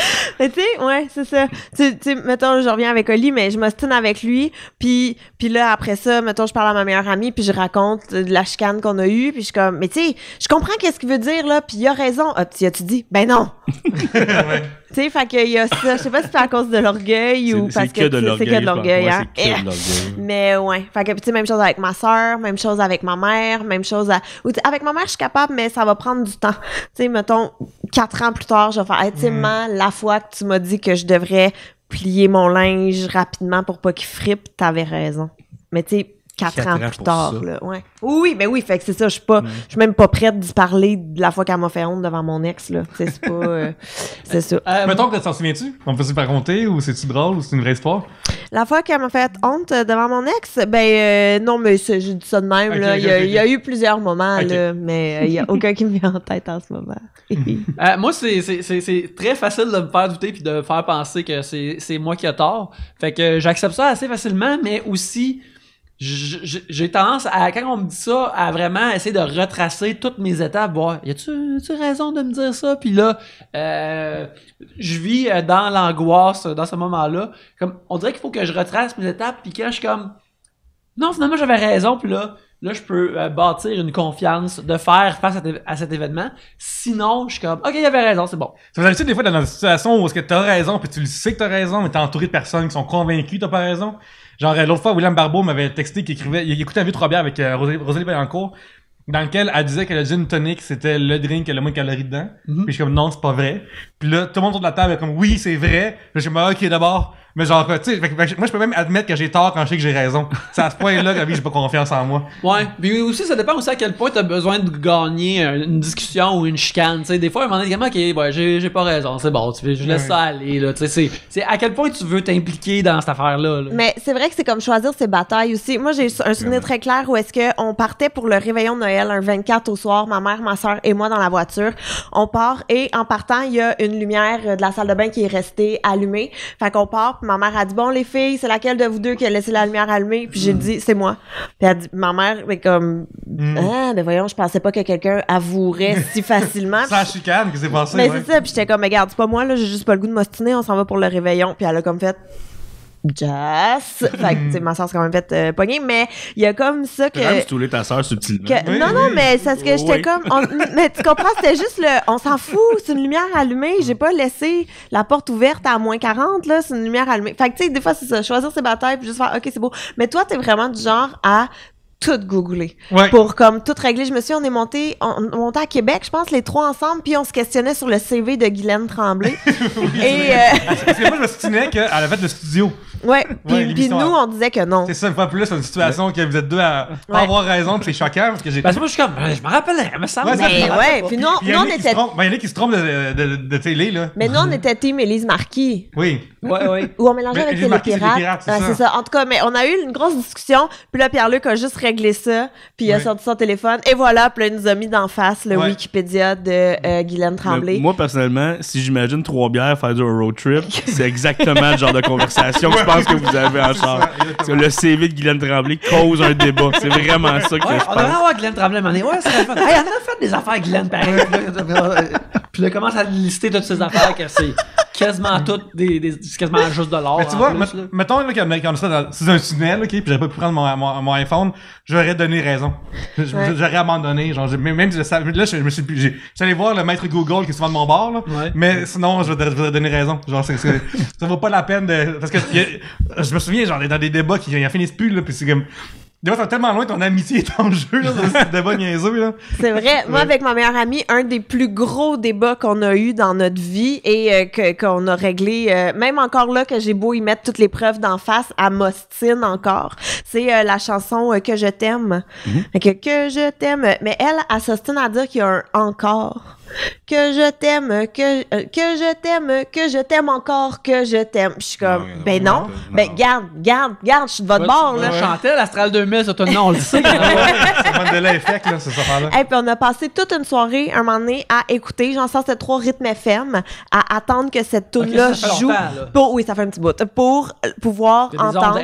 *laughs* mais tu sais, ouais, c'est ça. Tu sais, mettons, je reviens avec Oli, mais je m'ostine avec lui, puis, puis là, après ça, mettons, je parle à ma meilleure amie, puis je raconte de la chicane qu'on a eue, puis je suis comme, mais tu sais, je comprends qu'est-ce qu'il veut dire, là, puis il a raison. Ah, tu dis, tu dit? Ben non! *laughs* ouais. Tu sais, fait y a ça. Je sais pas si c'est à cause de l'orgueil ou parce que, c'est que de l'orgueil. mais ouais. Fait tu sais, même chose avec ma soeur, même chose avec ma mère, même chose à... avec ma mère, je suis capable, mais ça va prendre du temps. *laughs* Tu sais, mettons, quatre ans plus tard, je vais faire, intimement mm. la fois que tu m'as dit que je devrais plier mon linge rapidement pour pas qu'il frippe, t'avais raison. Mais tu quatre, ans, plus tard. Là, ouais. Oui, mais ben oui, fait que c'est ça, je suis pas, mm. je suis même pas prête d'y parler de la fois qu'elle m'a fait honte devant mon ex, là. C'est pas, euh, *laughs* c'est ça. Euh, mettons que t'en souviens-tu? On peut se pas raconter ou c'est-tu drôle ou c'est une vraie histoire? La fois qu'elle m'a fait honte euh, devant mon ex, ben euh, non, mais j'ai dit ça de même, là. il, y a, eu plusieurs moments, là, mais il y a aucun qui me vient en tête en ce moment. *laughs* moi, c'est très facile de me faire douter puis de faire penser que c'est moi qui ai tort. Fait que j'accepte ça assez facilement, mais aussi j'ai tendance à, quand on me dit ça, à vraiment essayer de retracer toutes mes étapes, voir, y tu raison de me dire ça? Puis là, euh, je vis euh, dans l'angoisse, dans ce moment-là. Comme, on dirait qu'il faut que je retrace mes étapes, puis quand je suis comme, non, finalement, j'avais raison, puis là, là, je peux euh, bâtir une confiance de faire face à, cet événement. Sinon, je suis comme, OK, il avait raison, c'est bon. Ça vous arrive des fois dans une situation où est-ce que t'as raison, puis tu le sais que t'as raison, mais t'es entouré de personnes qui sont convaincues que t'as pas raison? Genre, euh, l'autre fois, William Barbeau m'avait texté qu'il écrivait, il écoutait un vieux trois bières avec Rosalie, euh, Rosalie dans lequel elle disait que le gin tonic c'était le drink qui a le moins de calories dedans. Mm-hmm. Puis je suis comme, non, c'est pas vrai. Puis là, tout le monde autour de la table est comme, oui, c'est vrai. Puis je suis comme, ah, OK, d'abord, mais genre, tu sais, moi, je peux même admettre que j'ai tort quand je sais que j'ai raison. C'est à ce point-là que j'ai pas confiance en moi. Ouais. Puis aussi, ça dépend aussi à quel point t'as besoin de gagner une discussion ou une chicane. Tu sais, des fois, on un moment donné, ok, ouais, j'ai pas raison, c'est bon, tu, je laisse ça aller, là. Tu sais, c'est à quel point tu veux t'impliquer dans cette affaire-là. Mais c'est vrai que c'est comme choisir ses batailles aussi. Moi, j'ai un souvenir très clair où est-ce qu'on partait pour le réveillon de Noël, un 24 au soir, ma mère, ma soeur et moi dans la voiture. On part et en partant, il y a une lumière de la salle de bain qui est restée allumée. Fait qu'on part ma mère a dit Bon, les filles, c'est laquelle de vous deux qui a laissé la lumière allumée Puis j'ai mm. dit C'est moi. Puis elle a dit Ma mère, mais comme mm. Ah, mais voyons, je pensais pas que quelqu'un avouerait si *laughs* facilement. ça chicane, que c'est passé. Mais c'est ça. Puis j'étais comme Mais regarde, c'est pas moi, là, j'ai juste pas le goût de m'ostiner, on s'en va pour le réveillon. Puis elle a comme fait Jess. Fait que, ma soeur s'est quand même fait euh, pogner, mais il y a comme ça que. Tu ta soeur subtilement. non, non, mais c'est ce que j'étais comme. mais tu comprends, c'était juste le. On s'en fout, c'est une lumière allumée. J'ai pas laissé la porte ouverte à moins 40, là. C'est une lumière allumée. Fait que, tu sais, des fois, c'est ça. Choisir ses batailles puis juste faire, OK, c'est beau. Mais toi, t'es vraiment du genre à tout googler pour comme tout régler. Je me suis on est monté on, à Québec, je pense les trois ensemble, puis on se questionnait sur le CV de Guylaine Tremblay. *laughs* et euh, je me qu'elle avait le studio. Ouais. Puis, nous, on disait que non. C'est ça, une fois plus, une situation où vous êtes deux à pas avoir raison, c'est choquant. Parce que j'ai. Ben, moi, je suis comme, euh, je me rappelle, mais me mais ouais, puis nous, nous on était. Ben, il y en a qui se trompent de télé, là. Mais nous, on *laughs* était team Elise Marquis. Oui. Ouais, ouais. Ou on mélangeait avec les pirates. C'est ça. En tout cas, mais on a eu une grosse discussion, puis là, Pierre-Luc a juste réglé ça, puis il a sorti son téléphone, et voilà, puis là, il nous a mis d'en face le Wikipédia de euh, Guylaine Tremblay. Moi, personnellement, si j'imagine trois bières faire du road trip, c'est exactement le genre de conversation que je que vous avez en charge. le CV de Guylaine Tremblay cause un débat. C'est vraiment ça que ouais, je pense. On devrait avoir Guylaine Tremblay, ouais, c'est la fun. Hey, on a fait des affaires, avec Guylaine, pareil. *laughs* Puis là, commence à lister toutes ses affaires que c'est quasiment tout des, des c'est quasiment juste de l'or. Mais tu vois, mettons là, qu'on est ça dans, c'est un tunnel, ok, puis j'aurais pas pu prendre mon, mon, iPhone, j'aurais donné raison. J'aurais abandonné, genre, même si je savais, là, je, me suis, j'ai, j'allais voir le maître Google qui est souvent de mon bord, là, mais sinon, je voudrais donner raison. Genre, c'est, ça vaut pas la peine de, parce que, je me souviens, genre, dans des débats qui, n'en finissent plus, là, puis c'est comme, des t'es tellement loin, ton amitié est en jeu, là, c'est de *laughs* niaiseux, là. C'est vrai. Moi, avec ma meilleure amie, un des plus gros débats qu'on a eu dans notre vie et euh, que, qu'on a réglé, euh, même encore là, que j'ai beau y mettre toutes les preuves d'en face, à m'ostine encore, c'est euh, la chanson Que je t'aime. Mhm. Que, je t'aime. Mais elle, elle s'ostine à dire qu'il y a un encore que je t'aime, que, euh, que je t'aime, que je t'aime encore, que je t'aime. Je suis ah comme, ben non, ben garde, garde, garde, je suis de votre bord. Là. Ouais. Chantel, Astral 2000, ça, on le sait. *laughs* Ah c'est là, Et puis on a passé toute une soirée, un moment donné, à écouter, j'en sens ces trois rythmes FM, à attendre que cette tune-là joue. Pour, oui, ça fait un petit bout. Pour euh, pouvoir entendre.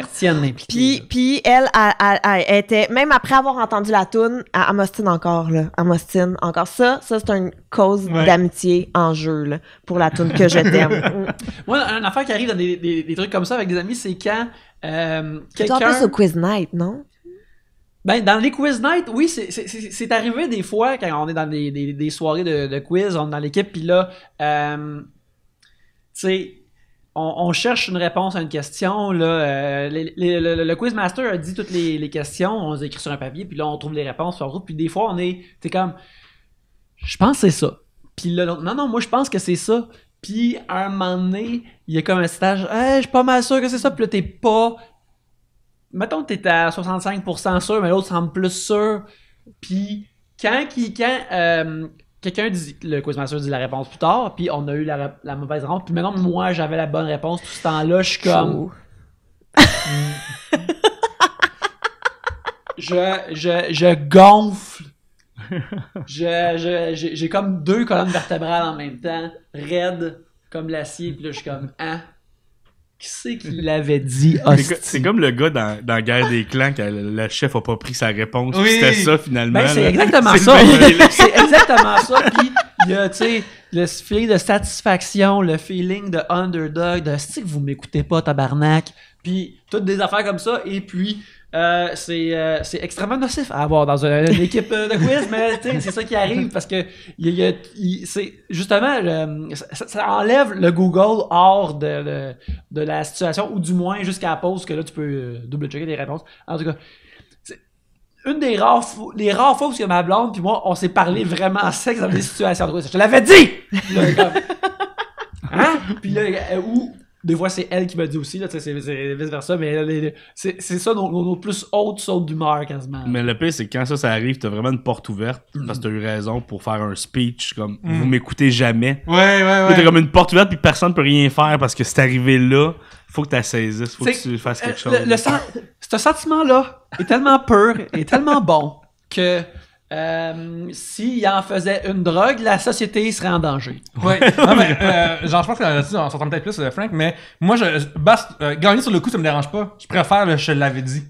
Puis, puis elle, a, était, même après avoir entendu la tune, à m'ostine encore, là. Elle encore. Ça, ça, c'est un d'amitié en jeu pour la tune que je t'aime. *laughs* Moi, une affaire qui arrive dans des, trucs comme ça avec des amis, c'est quand euh, en quiz night, non? Ben, dans les quiz night, oui, c'est arrivé des fois quand on est dans des, soirées de, quiz, on est dans l'équipe, puis là, euh, tu sais, on, cherche une réponse à une question. Là, euh, le, Quiz Master a dit toutes les, questions, on les écrit sur un papier, puis là, on trouve les réponses sur groupe, puis des fois, on est, c'est comme, je pense que c'est ça. Puis là, non, non, moi, je pense que c'est ça. Puis, à un moment donné, il y a comme un stage, hey, je suis pas mal sûr que c'est ça. Puis là, t'es pas. Mettons que t'es à 65% sûr, mais l'autre semble plus sûr. Puis, quand, euh, quelqu'un dit, le quizmaster dit la réponse plus tard, puis on a eu la, mauvaise réponse. Puis maintenant, moi, j'avais la bonne réponse tout ce temps-là. Je suis comme. *laughs* je, je gonfle j'ai comme deux colonnes vertébrales en même temps, raides comme l'acier, puis là, je suis comme, hein? Qui c'est qui *laughs* l'avait dit? C'est comme le gars dans, dans Guerre des Clans que le chef a pas pris sa réponse. C'était ça, finalement. Ben, *laughs* c'est exactement ça. c'est exactement ça. il y a, tu sais, le feeling de satisfaction, le feeling de underdog, de si vous m'écoutez pas, tabarnak. Puis toutes des affaires comme ça. Et puis, euh, euh, c'est, extrêmement nocif à avoir dans une, équipe euh, de quiz, mais c'est ça qui arrive parce que il, y a, c'est, justement, ça, enlève le Google hors de, la situation, ou du moins jusqu'à la pause, que là tu peux double-checker des réponses. En tout cas, une des rares, rares fois où que ma blonde puis moi, on s'est parlé vraiment sexe dans des situations de quiz. Je te l'avais dit! hein? Puis là, où des fois c'est elle qui me dit aussi, là, c'est vice versa, mais c'est ça nos, plus hautes sortes d'humeur quasiment. Mais le pire, c'est quand ça, ça arrive, t'as vraiment une porte ouverte, mm. parce que t'as eu raison pour faire un speech, comme mm. vous m'écoutez jamais. Ouais, ouais, ouais. T'as comme une porte ouverte, puis personne peut rien faire parce que c'est arrivé là, faut que t'as saisisses, faut que tu fasses quelque euh, chose. ce sentiment-là est tellement pur, est tellement bon que euh, S'il en faisait une drogue, la société serait en danger. Oui, *laughs* non, mais, euh, genre, je pense que en euh, s'entend peut-être plus, euh, Frank, mais moi, je, bas, euh, gagner sur le coup, ça me dérange pas. Je préfère le je l'avais dit.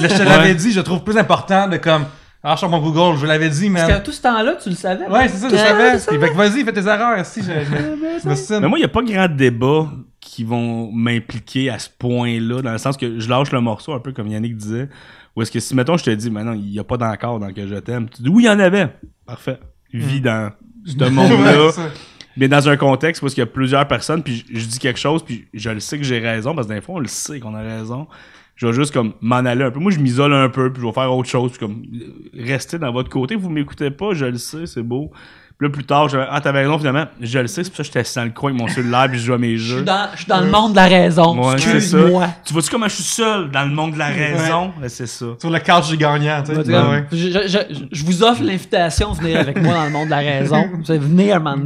Le je l'avais dit, je trouve plus important de comme. Alors, ah, sur mon Google, je l'avais dit, mais. Parce que tout ce temps-là, tu le savais. Ouais, c'est ça, je le savais. vas-y, fais tes erreurs. Si, je, *laughs* mais moi, il n'y a pas grand débat qui vont m'impliquer à ce point-là, dans le sens que je lâche le morceau un peu comme Yannick disait. Ou est-ce que si, mettons, je te dis, maintenant, il n'y a pas d'accord dans que je t'aime, tu dis, oui, il y en avait. Parfait. Vis mm. dans ce monde-là. *laughs* mais dans un contexte où qu'il y a plusieurs personnes, puis je, dis quelque chose, puis je le sais que j'ai raison, parce que des fois, on le sait qu'on a raison. Je vais juste comme m'en aller un peu. Moi, je m'isole un peu, puis je vais faire autre chose, puis comme rester dans votre côté. Vous m'écoutez pas, je le sais, c'est beau. Puis là, plus tard, j'avais Ah, t'avais raison, finalement. Je le sais, c'est pour ça que j'étais dans le coin avec mon cellulaire puis je jouais à mes jeux. Je suis dans, dans le monde de la raison. Ouais, c'est ça. Excuse-moi. Tu vois-tu comment je suis seul dans le monde de la raison? C'est ça. Sur le carte du gagnant, tu sais. Ouais, Je, vous offre l'invitation, venir avec moi dans le monde de la raison. *laughs* Venez à un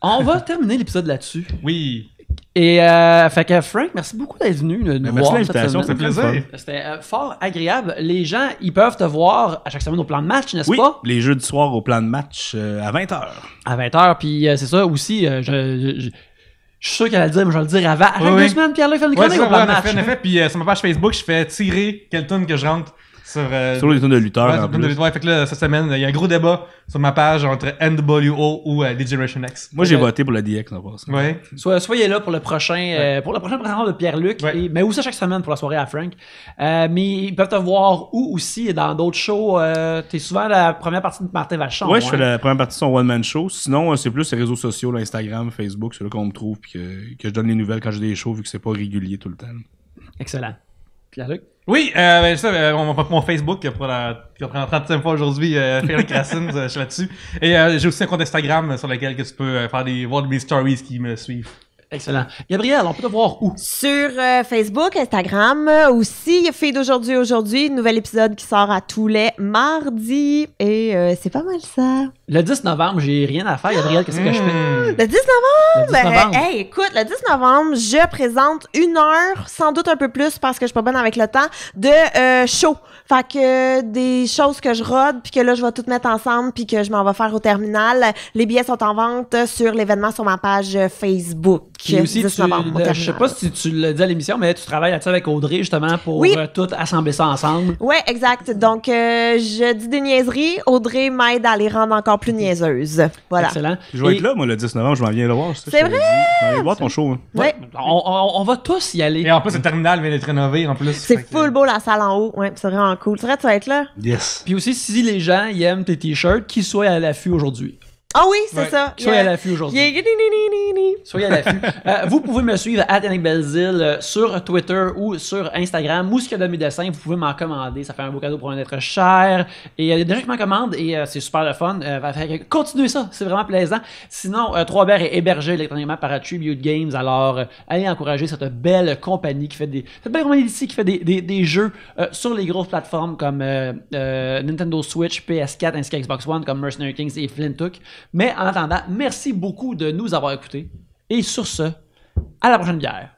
On va terminer l'épisode là-dessus. Oui. Et euh, fait que Frank, merci beaucoup d'être venu nous ben, voir. cette semaine. un plaisir. C'était euh, fort agréable. Les gens, ils peuvent te voir à chaque semaine au plan de match, n'est-ce Oui, pas? les jeux du soir au plan de match euh, à 20h. À 20h, puis euh, c'est ça aussi, je, suis sûr qu'elle va le dire, mais je vais le dire avant. À chaque deux oui. semaines, Pierre-Luc fait une au plan de match. en effet. Puis sur ma page Facebook, je fais tirer quel tune que je rentre. Euh, sur, les tunes de lutteurs. fait là, cette semaine, il y a un gros débat sur ma page entre NWO ou the generation X. Moi, j'ai voté pour la DX, en Ouais. soyez là pour le prochain, euh, pour de Pierre-Luc, mais aussi chaque semaine pour la soirée à Frank. Euh, mais ils peuvent te voir où aussi dans d'autres shows. es souvent la première partie de Martin Vachon. Ouais, je fais hein. la première partie de son one-man show. Sinon, c'est plus les réseaux sociaux, Instagram, Facebook, c'est là qu'on me trouve, puis que, je donne les nouvelles quand j'ai des shows, vu que c'est pas régulier tout le temps. Excellent. Oui, euh, ben, ça, euh, mon, Facebook pour la, pour la 30 fois aujourd'hui, euh, le *laughs* Racine, euh, je suis là-dessus. Et euh, j'ai aussi un compte Instagram sur lequel que tu peux euh, faire des, voir mes stories qui me suivent. Excellent. Gabriel, on peut te voir où? Sur euh, Facebook, Instagram, euh, aussi Fille d'aujourd'hui aujourd'hui, nouvel épisode qui sort à tous les mardis. Et euh, c'est pas mal ça. Le 10 novembre, j'ai rien à faire, Gabriel, qu'est-ce que je fais? Hmm. Le 10 novembre? Ben, écoute, le 10 novembre, je présente une heure, sans doute un peu plus parce que je suis pas bonne avec le temps, de show fait que des choses que je rode, puis que là, je vais tout mettre ensemble, puis que je m'en vais faire au terminal. Les billets sont en vente sur l'événement sur ma page Facebook. et aussi, tu, novembre, je sais pas si tu le dis à l'émission, mais tu travailles là-dessus avec Audrey, justement, pour euh, tout assembler ça ensemble. Oui, exact. Donc, euh, je dis des niaiseries. Audrey m'aide à les rendre encore plus niaiseuses. Voilà. Excellent. Je vais être là, moi, le 19 novembre. Je m'en viens le voir. C'est vrai! Je vais voir ton show. Hein. Oui. On, va tous y aller. Et en plus, le terminal vient d'être rénové, en plus. C'est full beau, la salle en haut. Ouais, c'est vraiment cool. Tu vas être là? Yes. Puis aussi, si les gens ils aiment tes t-shirts, qu'ils soient à l'affût aujourd'hui. Ah oui, c'est ça. Soyez à l'affût aujourd'hui. *laughs* Soyez à l'affût. vous pouvez me suivre à Belzil euh, sur Twitter ou sur Instagram. Mousque de dessins. vous pouvez m'en commander. Ça fait un beau cadeau pour un être cher. Et euh, déjà, je m'en commande et euh, c'est super le fun. continuez ça, c'est vraiment plaisant. Sinon, Trois est hébergé électroniquement par Tribute Games. Alors, allez encourager cette belle compagnie qui fait des. Cette belle compagnie qui fait des, jeux sur les grosses plateformes comme Nintendo Switch, PS4, ainsi Xbox One, comme Mercenary Kings et Flintook. Mais en attendant, merci beaucoup de nous avoir écoutés. Et sur ce, à la prochaine bière.